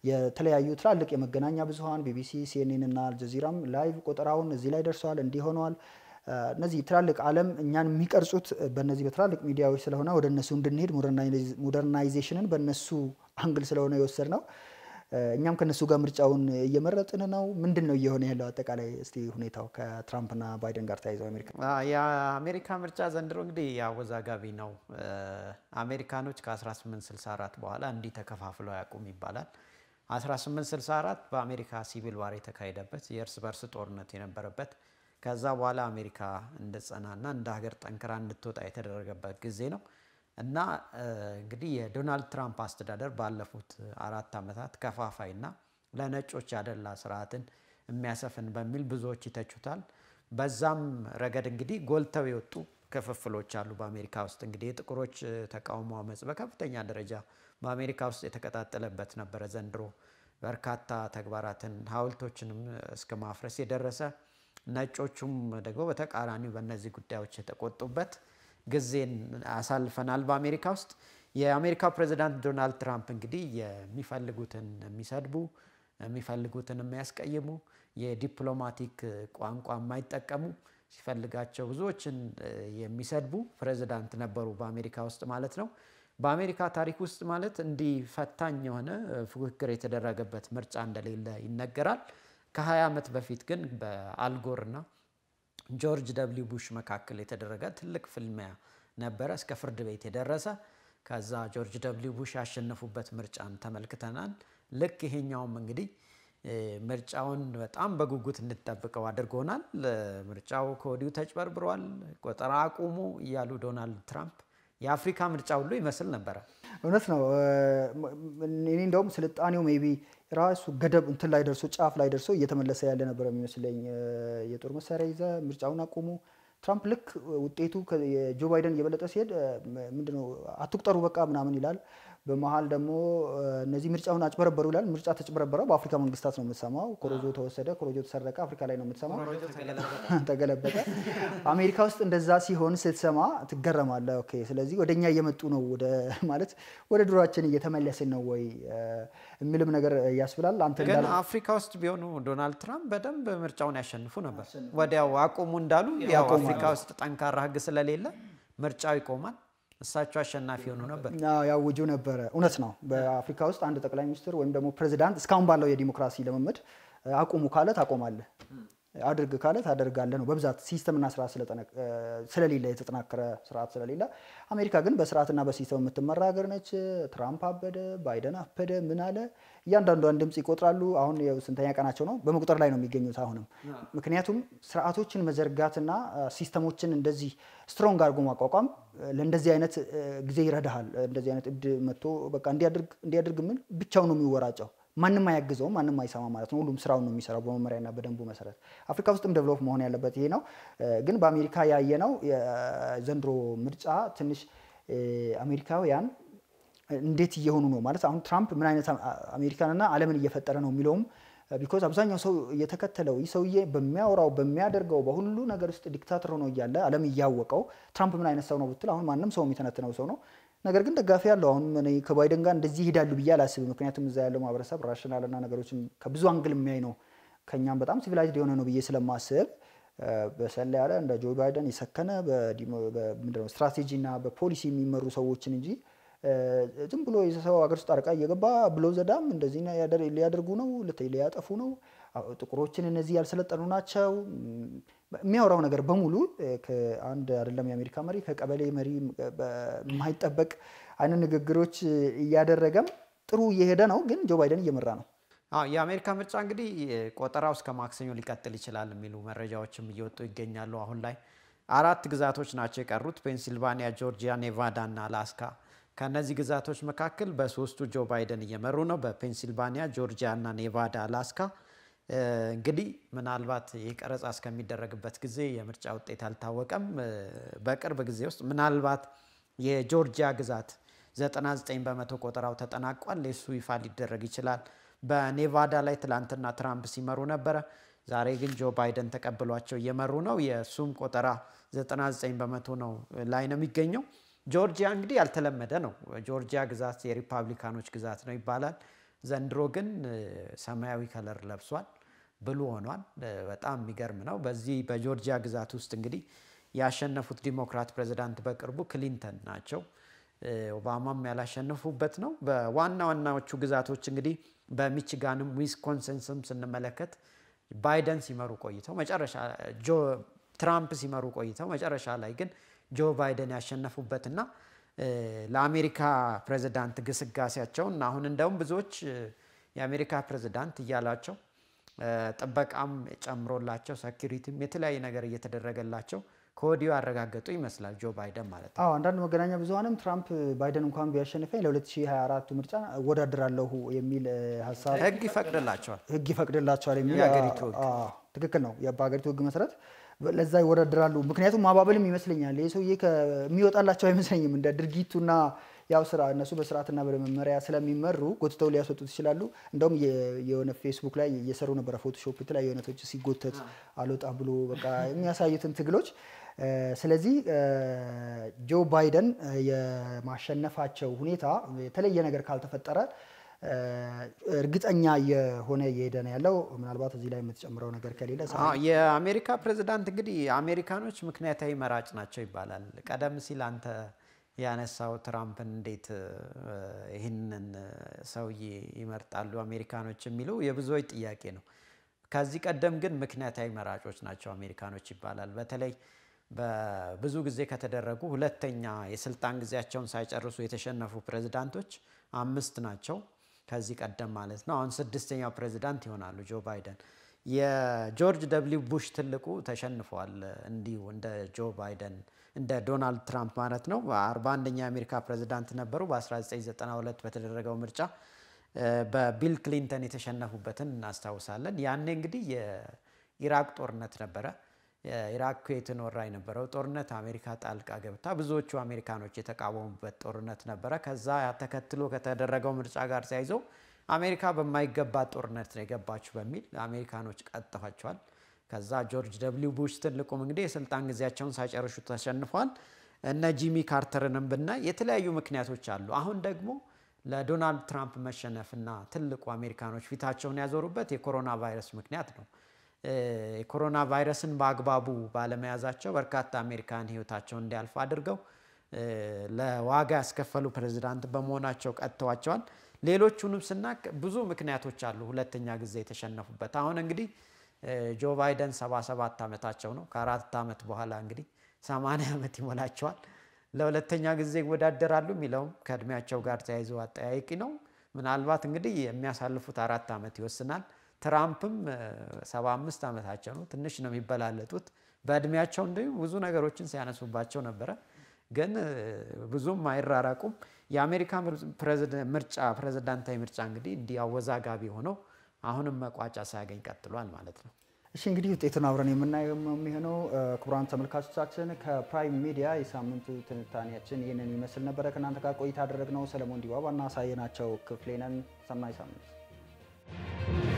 የተለያዩ ትላልቅ የመገናኛ ብዙሀን ቢቢሲ፣ ሲኤንኤን እና አልጀዚራም ላይቭ ቆጠራውን እዚህ ላይ ደርሰዋል፣ እንዲህ ሆነዋል እነዚህ ትላልቅ ዓለም እኛን የሚቀርጹት በነዚህ በትላልቅ ሚዲያዎች ስለሆነ ወደ እነሱ እንድንሄድ ሞደርናይዜሽንን በእነሱ አንግል ስለሆነ የወሰድ ነው። እኛም ከነሱ ጋር ምርጫውን እየመረጥን ነው። ምንድን ነው እየሆነ ያለው አጠቃላይ እስቲ ሁኔታው ከትራምፕና ባይደን ጋር ተያይዘው አሜሪካ የአሜሪካ ምርጫ ዘንድሮ እንግዲህ አወዛጋቢ ነው። አሜሪካኖች ከ1864 በኋላ እንዲህ ተከፋፍለው አያውቁም ይባላል። 1864 በአሜሪካ ሲቪል ዋር የተካሄደበት የእርስ በርስ ጦርነት የነበረበት ከዛ በኋላ አሜሪካ እንድጸናና እንደ ሀገር ጠንክራ እንድትወጣ የተደረገበት ጊዜ ነው እና እንግዲህ የዶናልድ ትራምፕ አስተዳደር ባለፉት አራት ዓመታት ከፋፋይና ለነጮች ያደላ ስርዓትን የሚያሰፍን በሚል ብዙዎች ይተቹታል። በዛም ረገድ እንግዲህ ጎልተው የወጡ ክፍፍሎች አሉ። በአሜሪካ ውስጥ እንግዲህ የጥቁሮች ተቃውሞ አመፅ በከፍተኛ ደረጃ በአሜሪካ ውስጥ የተቀጣጠለበት ነበረ። ዘንድሮ በርካታ ተግባራትን ሀውልቶችንም እስከ ማፍረስ የደረሰ ነጮቹም ደግሞ በተቃራኒው በእነዚህ ጉዳዮች የተቆጡበት ጊዜን አሳልፈናል በአሜሪካ ውስጥ። የአሜሪካ ፕሬዚዳንት ዶናልድ ትራምፕ እንግዲህ የሚፈልጉትን የሚሰድቡ የሚፈልጉትን የሚያስቀይሙ የዲፕሎማቲክ ቋንቋ የማይጠቀሙ ሲፈልጋቸው ብዙዎችን የሚሰድቡ ፕሬዚዳንት ነበሩ በአሜሪካ ውስጥ ማለት ነው። በአሜሪካ ታሪክ ውስጥ ማለት እንዲህ ፈታኝ የሆነ ፉክክር የተደረገበት ምርጫ እንደሌለ ይነገራል። ከ20 ዓመት በፊት ግን በአልጎርና ጆርጅ ደብሊው ቡሽ መካከል የተደረገ ትልቅ ፍልሚያ ነበረ፣ እስከ ፍርድ ቤት የደረሰ። ከዛ ጆርጅ ደብሊው ቡሽ ያሸነፉበት ምርጫን ተመልክተናል። ልክ ይሄኛውም እንግዲህ ምርጫውን በጣም በጉጉት እንድጠብቀው አድርጎናል። ምርጫው ከወዲሁ ተጭበርብሯል፣ ቆጠራ አቁሙ እያሉ ዶናልድ ትራምፕ የአፍሪካ ምርጫ ሁሉ ይመስል ነበረ። እውነት ነው። እኔ እንደውም ስልጣኔው ሜይ ቢ ራሱ ገደብ እንትን ላይ ደርሶ ጫፍ ላይ ደርሶ እየተመለሰ ያለ ነበር የሚመስለኝ። የጦር መሳሪያ ይዘ ምርጫውን አቁሙ። ትራምፕ ልክ ውጤቱ ጆ ባይደን እየበለጠ ሲሄድ ምንድነው አትቁጠሩ በቃ ምናምን ይላል። በመሀል ደግሞ እነዚህ ምርጫውን አጭበረበሩ ይላል። ምርጫ ተጭበረበረ በአፍሪካ መንግስታት ነው የምትሰማው። ኮሮጆ ተወሰደ፣ ኮሮጆ ተሰረቀ፣ አፍሪካ ላይ ነው የምትሰማው። ተገለበጠ። አሜሪካ ውስጥ እንደዛ ሲሆን ስትሰማ ትገረማለ። ኦኬ፣ ስለዚህ ወደኛ እየመጡ ነው ወደ ማለት ወደ ድሯችን እየተመለስን ነው ወይ የሚልም ነገር ያስብላል። አንተ ግን አፍሪካ ውስጥ ቢሆኑ ዶናልድ ትራምፕ በደንብ ምርጫውን ያሸንፉ ነበር። ወዲያው አቁሙ እንዳሉ ያው አፍሪካ ውስጥ ጠንካራ ህግ ስለሌለ ምርጫው ይቆማል። እሳቸው አሸናፊ የሆኑ ነበር ያውጁ ነበረ። እውነት ነው። በአፍሪካ ውስጥ አንድ ጠቅላይ ሚኒስትር ወይም ደግሞ ፕሬዚዳንት እስካሁን ባለው የዲሞክራሲ ልምምድ አቁሙ ካለ ታቆማለህ። አድርግ ካለ ታደርጋለህ ነው። በብዛት ሲስተምና ስርዓት ስለሌለ የተጠናከረ ስርዓት ስለሌለ፣ አሜሪካ ግን በስርዓትና በሲስተም የምትመራ ሀገር ነች። ትራምፕ አበደ፣ ባይደን አበደ፣ ምን አለ እያንዳንዷን ድምፅ ይቆጥራሉ። አሁን ስንተኛ ቀናቸው ነው? በመቁጠር ላይ ነው የሚገኙት አሁንም። ምክንያቱም ስርዓቶችን መዘርጋትና ሲስተሞችን እንደዚህ ስትሮንግ አድርጎ ማቋቋም ለእንደዚህ አይነት ጊዜ ይረዳሃል። እንደዚህ አይነት እብድ መጥቶ በቃ እንዲያደርግ ምን ብቻው ነው የሚወራጨው ማንም አያግዘው ማንም አይሰማ ማለት ነው። ሁሉም ስራውን ነው የሚሰራው በመመሪያና በደንቡ መሰረት። አፍሪካ ውስጥም ደቨሎፕ መሆን ያለበት ይሄ ነው። ግን በአሜሪካ ያየነው ዘንድሮ ምርጫ ትንሽ አሜሪካውያን እንዴት እየሆኑ ነው ማለት አሁን ትራምፕ ምን አይነት አሜሪካንና ዓለምን እየፈጠረ ነው የሚለውም ቢኮዝ አብዛኛው ሰው እየተከተለው ይህ ሰውዬ በሚያወራው በሚያደርገው በሁሉ ነገር ውስጥ ዲክታተር ሆኖ እያለ ዓለም እያወቀው ትራምፕ ምን አይነት ሰው ነው ብትል አሁን ማንም ሰው የሚተነትነው ሰው ነው። ነገር ግን ደጋፊ ያለው አሁን እኔ ከባይደን ጋር እንደዚህ ይሄዳሉ ብዬ አላስብም። ምክንያቱም እዛ ያለው ማህበረሰብ ራሽናል ራሽናልና ነገሮችን ከብዙ አንግል የሚያይ ነው። ከእኛም በጣም ሲቪላይዝድ የሆነ ነው ብዬ ስለማስብ በሰላ ያለ እንደ ጆ ባይደን የሰከነ ምንድነው ስትራቴጂና በፖሊሲ የሚመሩ ሰዎችን እንጂ ዝም ብሎ የሰው ሀገር ውስጥ አርቃ እየገባ ብሎ ዘዳም እንደዚህ ሊያደርጉ ነው፣ ሊያጠፉ ነው፣ ጥቁሮችን እነዚህ ያልሰለጠኑ ናቸው የሚያወራው ነገር በሙሉ አንድ አይደለም የአሜሪካ መሪ ከቀበሌ መሪ የማይጠበቅ አይነት ንግግሮች እያደረገም ጥሩ እየሄደ ነው፣ ግን ጆ ባይደን እየመራ ነው። የአሜሪካ ምርጫ እንግዲህ ቆጠራው እስከ ማክሰኞ ሊቀጥል ይችላል የሚሉ መረጃዎችም እየወጡ ይገኛሉ። አሁን ላይ አራት ግዛቶች ናቸው የቀሩት፣ ፔንሲልቫኒያ፣ ጆርጂያ፣ ኔቫዳ እና አላስካ። ከእነዚህ ግዛቶች መካከል በሶስቱ ጆ ባይደን እየመሩ ነው፣ በፔንሲልቫኒያ፣ ጆርጂያ እና ኔቫዳ አላስካ እንግዲህ ምናልባት የቀረጻ እስከሚደረግበት ጊዜ የምርጫ ውጤት አልታወቀም። በቅርብ ጊዜ ውስጥ ምናልባት የጆርጂያ ግዛት 99 በመቶ ቆጠራው ተጠናቋል። የሱ ይፋ ሊደረግ ይችላል። በኔቫዳ ላይ ትላንትና ትራምፕ ሲመሩ ነበረ። ዛሬ ግን ጆ ባይደን ተቀብሏቸው እየመሩ ነው። የሱም ቆጠራ 99 በመቶ ነው ላይ ነው የሚገኘው። ጆርጂያ እንግዲህ ያልተለመደ ነው። ጆርጂያ ግዛት የሪፓብሊካኖች ግዛት ነው ይባላል። ዘንድሮ ግን ሰማያዊ ከለር ለብሷል። ብሉ ሆኗል። በጣም የሚገርም ነው። በዚህ በጆርጂያ ግዛት ውስጥ እንግዲህ ያሸነፉት ዲሞክራት ፕሬዚዳንት በቅርቡ ክሊንተን ናቸው። ኦባማም ያላሸነፉበት ነው። በዋና ዋናዎቹ ግዛቶች እንግዲህ በሚችጋንም ዊስኮንሰንስም ስንመለከት ባይደን ሲመሩ ቆይተው መጨረሻ ትራምፕ ሲመሩ ቆይተው መጨረሻ ላይ ግን ጆ ባይደን ያሸነፉበትና ለአሜሪካ ፕሬዚዳንት ግስጋሴያቸውን አሁን እንደውም ብዙዎች የአሜሪካ ፕሬዚዳንት እያላቸው ጥበቃም ጨምሮላቸው ሰኪሪቲም የተለያየ ነገር እየተደረገላቸው ከወዲሁ ያረጋገጡ ይመስላል ጆ ባይደን ማለት ነው። አንዳንድ መገናኛ ብዙኃንም ትራምፕ ባይደን እንኳን ቢያሸንፈኝ ለ2024 ምርጫ እወዳደራለሁ የሚል ሀሳብ ህግ ይፈቅድላቸዋል ህግ ይፈቅድላቸዋል የሚል የሀገሪቱ ህግ ትክክል ነው። በሀገሪቱ ህግ መሰረት ለዛ ይወዳደራሉ። ምክንያቱም ማባበልም ይመስለኛል ይህ ሰውዬ የሚወጣላቸው አይመስለኝም እንደ ድርጊቱና ያው ስራ እነሱ በስርዓትና በመመሪያ ስለሚመሩ ጎትተው ሊያስወጡት ይችላሉ። እንደውም የሆነ ፌስቡክ ላይ እየሰሩ ነበረ ፎቶሾፕ ላይ የሆነቶች ሲጎተት አልወጣ ብሎ በቃ የሚያሳዩትን ትግሎች ስለዚህ ጆ ባይደን የማሸነፋቸው ሁኔታ የተለየ ነገር ካልተፈጠረ እርግጠኛ የሆነ እየሄደ ነው ያለው። ምናልባት እዚህ ላይ የምትጨምረው ነገር ከሌለ የአሜሪካ ፕሬዚዳንት እንግዲህ አሜሪካኖች ምክንያታዊ መራጭ ናቸው ይባላል። ቀደም ሲል አንተ ያነሳው ትራምፕን እንዴት ይህንን ሰውዬ ይመርጣሉ አሜሪካኖች የሚለው የብዙዎች ጥያቄ ነው። ከዚህ ቀደም ግን ምክንያታዊ መራጮች ናቸው አሜሪካኖች ይባላል። በተለይ በብዙ ጊዜ ከተደረጉ ሁለተኛ የስልጣን ጊዜያቸውን ሳይጨርሱ የተሸነፉ ፕሬዝዳንቶች አምስት ናቸው ከዚህ ቀደም ማለት ነው። አሁን ስድስተኛው ፕሬዝዳንት ይሆናሉ ጆ ባይደን። የጆርጅ ደብሊው ቡሽ ትልቁ ተሸንፈዋል እንዲሁ እንደ ጆ ባይደን እንደ ዶናልድ ትራምፕ ማለት ነው። አርባ አንደኛ የአሜሪካ ፕሬዚዳንት ነበሩ። በ1992 በተደረገው ምርጫ በቢል ክሊንተን የተሸነፉበትን እናስታውሳለን። ያኔ እንግዲህ የኢራቅ ጦርነት ነበረ። የኢራቅ ኩዌትን ወራ የነበረው ጦርነት አሜሪካ ጣልቃ ገብታ ብዙዎቹ አሜሪካኖች የተቃወሙበት ጦርነት ነበረ። ከዛ ተከትሎ ከተደረገው ምርጫ ጋር ተያይዞ አሜሪካ በማይገባ ጦርነት ነው የገባችሁ በሚል አሜሪካኖች ቀጥፏቸዋል። ከዛ ጆርጅ ደብሊው ቡሽ ትልቁም እንግዲህ የስልጣን ጊዜያቸውን ሳይጨርሹ ተሸንፏል። እነ ጂሚ ካርተርንም ብናይ የተለያዩ ምክንያቶች አሉ። አሁን ደግሞ ለዶናልድ ትራምፕ መሸነፍና ትልቁ አሜሪካኖች ፊታቸውን ያዞሩበት የኮሮና ቫይረስ ምክንያት ነው። የኮሮና ቫይረስን በአግባቡ ባለመያዛቸው በርካታ አሜሪካን ህይወታቸውን እንዲያልፍ አድርገው ለዋጋ ያስከፈሉ ፕሬዚዳንት በመሆናቸው ቀጥተዋቸዋል። ሌሎቹንም ስናቅ ብዙ ምክንያቶች አሉ። ሁለተኛ ጊዜ የተሸነፉበት አሁን እንግዲህ ጆ ባይደን 77 ዓመታቸው ነው። ከአራት ዓመት በኋላ እንግዲህ 80 ዓመት ይሞላቸዋል። ለሁለተኛ ጊዜ ይወዳደራሉ የሚለውም ከእድሜያቸው ጋር ተያይዞ አጠያይቂ ነው። ምናልባት እንግዲህ የሚያሳልፉት አራት ዓመት ይወስናል። ትራምፕም 75 ዓመታቸው ነው። ትንሽ ነው የሚበላለጡት በእድሜያቸው። እንዲሁ ብዙ ነገሮችን ሲያነሱባቸው ነበረ፣ ግን ብዙም አይራራቁም። የአሜሪካ ምርጫ ፕሬዚዳንታዊ ምርጫ እንግዲህ እንዲህ አወዛጋቢ ሆነው አሁንም መቋጫ ሳያገኝ ቀጥሏል ማለት ነው። እሺ እንግዲህ ውጤቱን አብረን የምናየው የሚሆነው ክቡራን ተመልካቾቻችን፣ ከፕራይም ሚዲያ የሳምንቱ ትንታኔያችን ይህንን ይመስል ነበረ። ከእናንተ ጋር ቆይታ ያደረግነው ሰለሞን ዲባባ እና ሳየናቸው ክፍሌ ነን። ሰናይ ሳምንት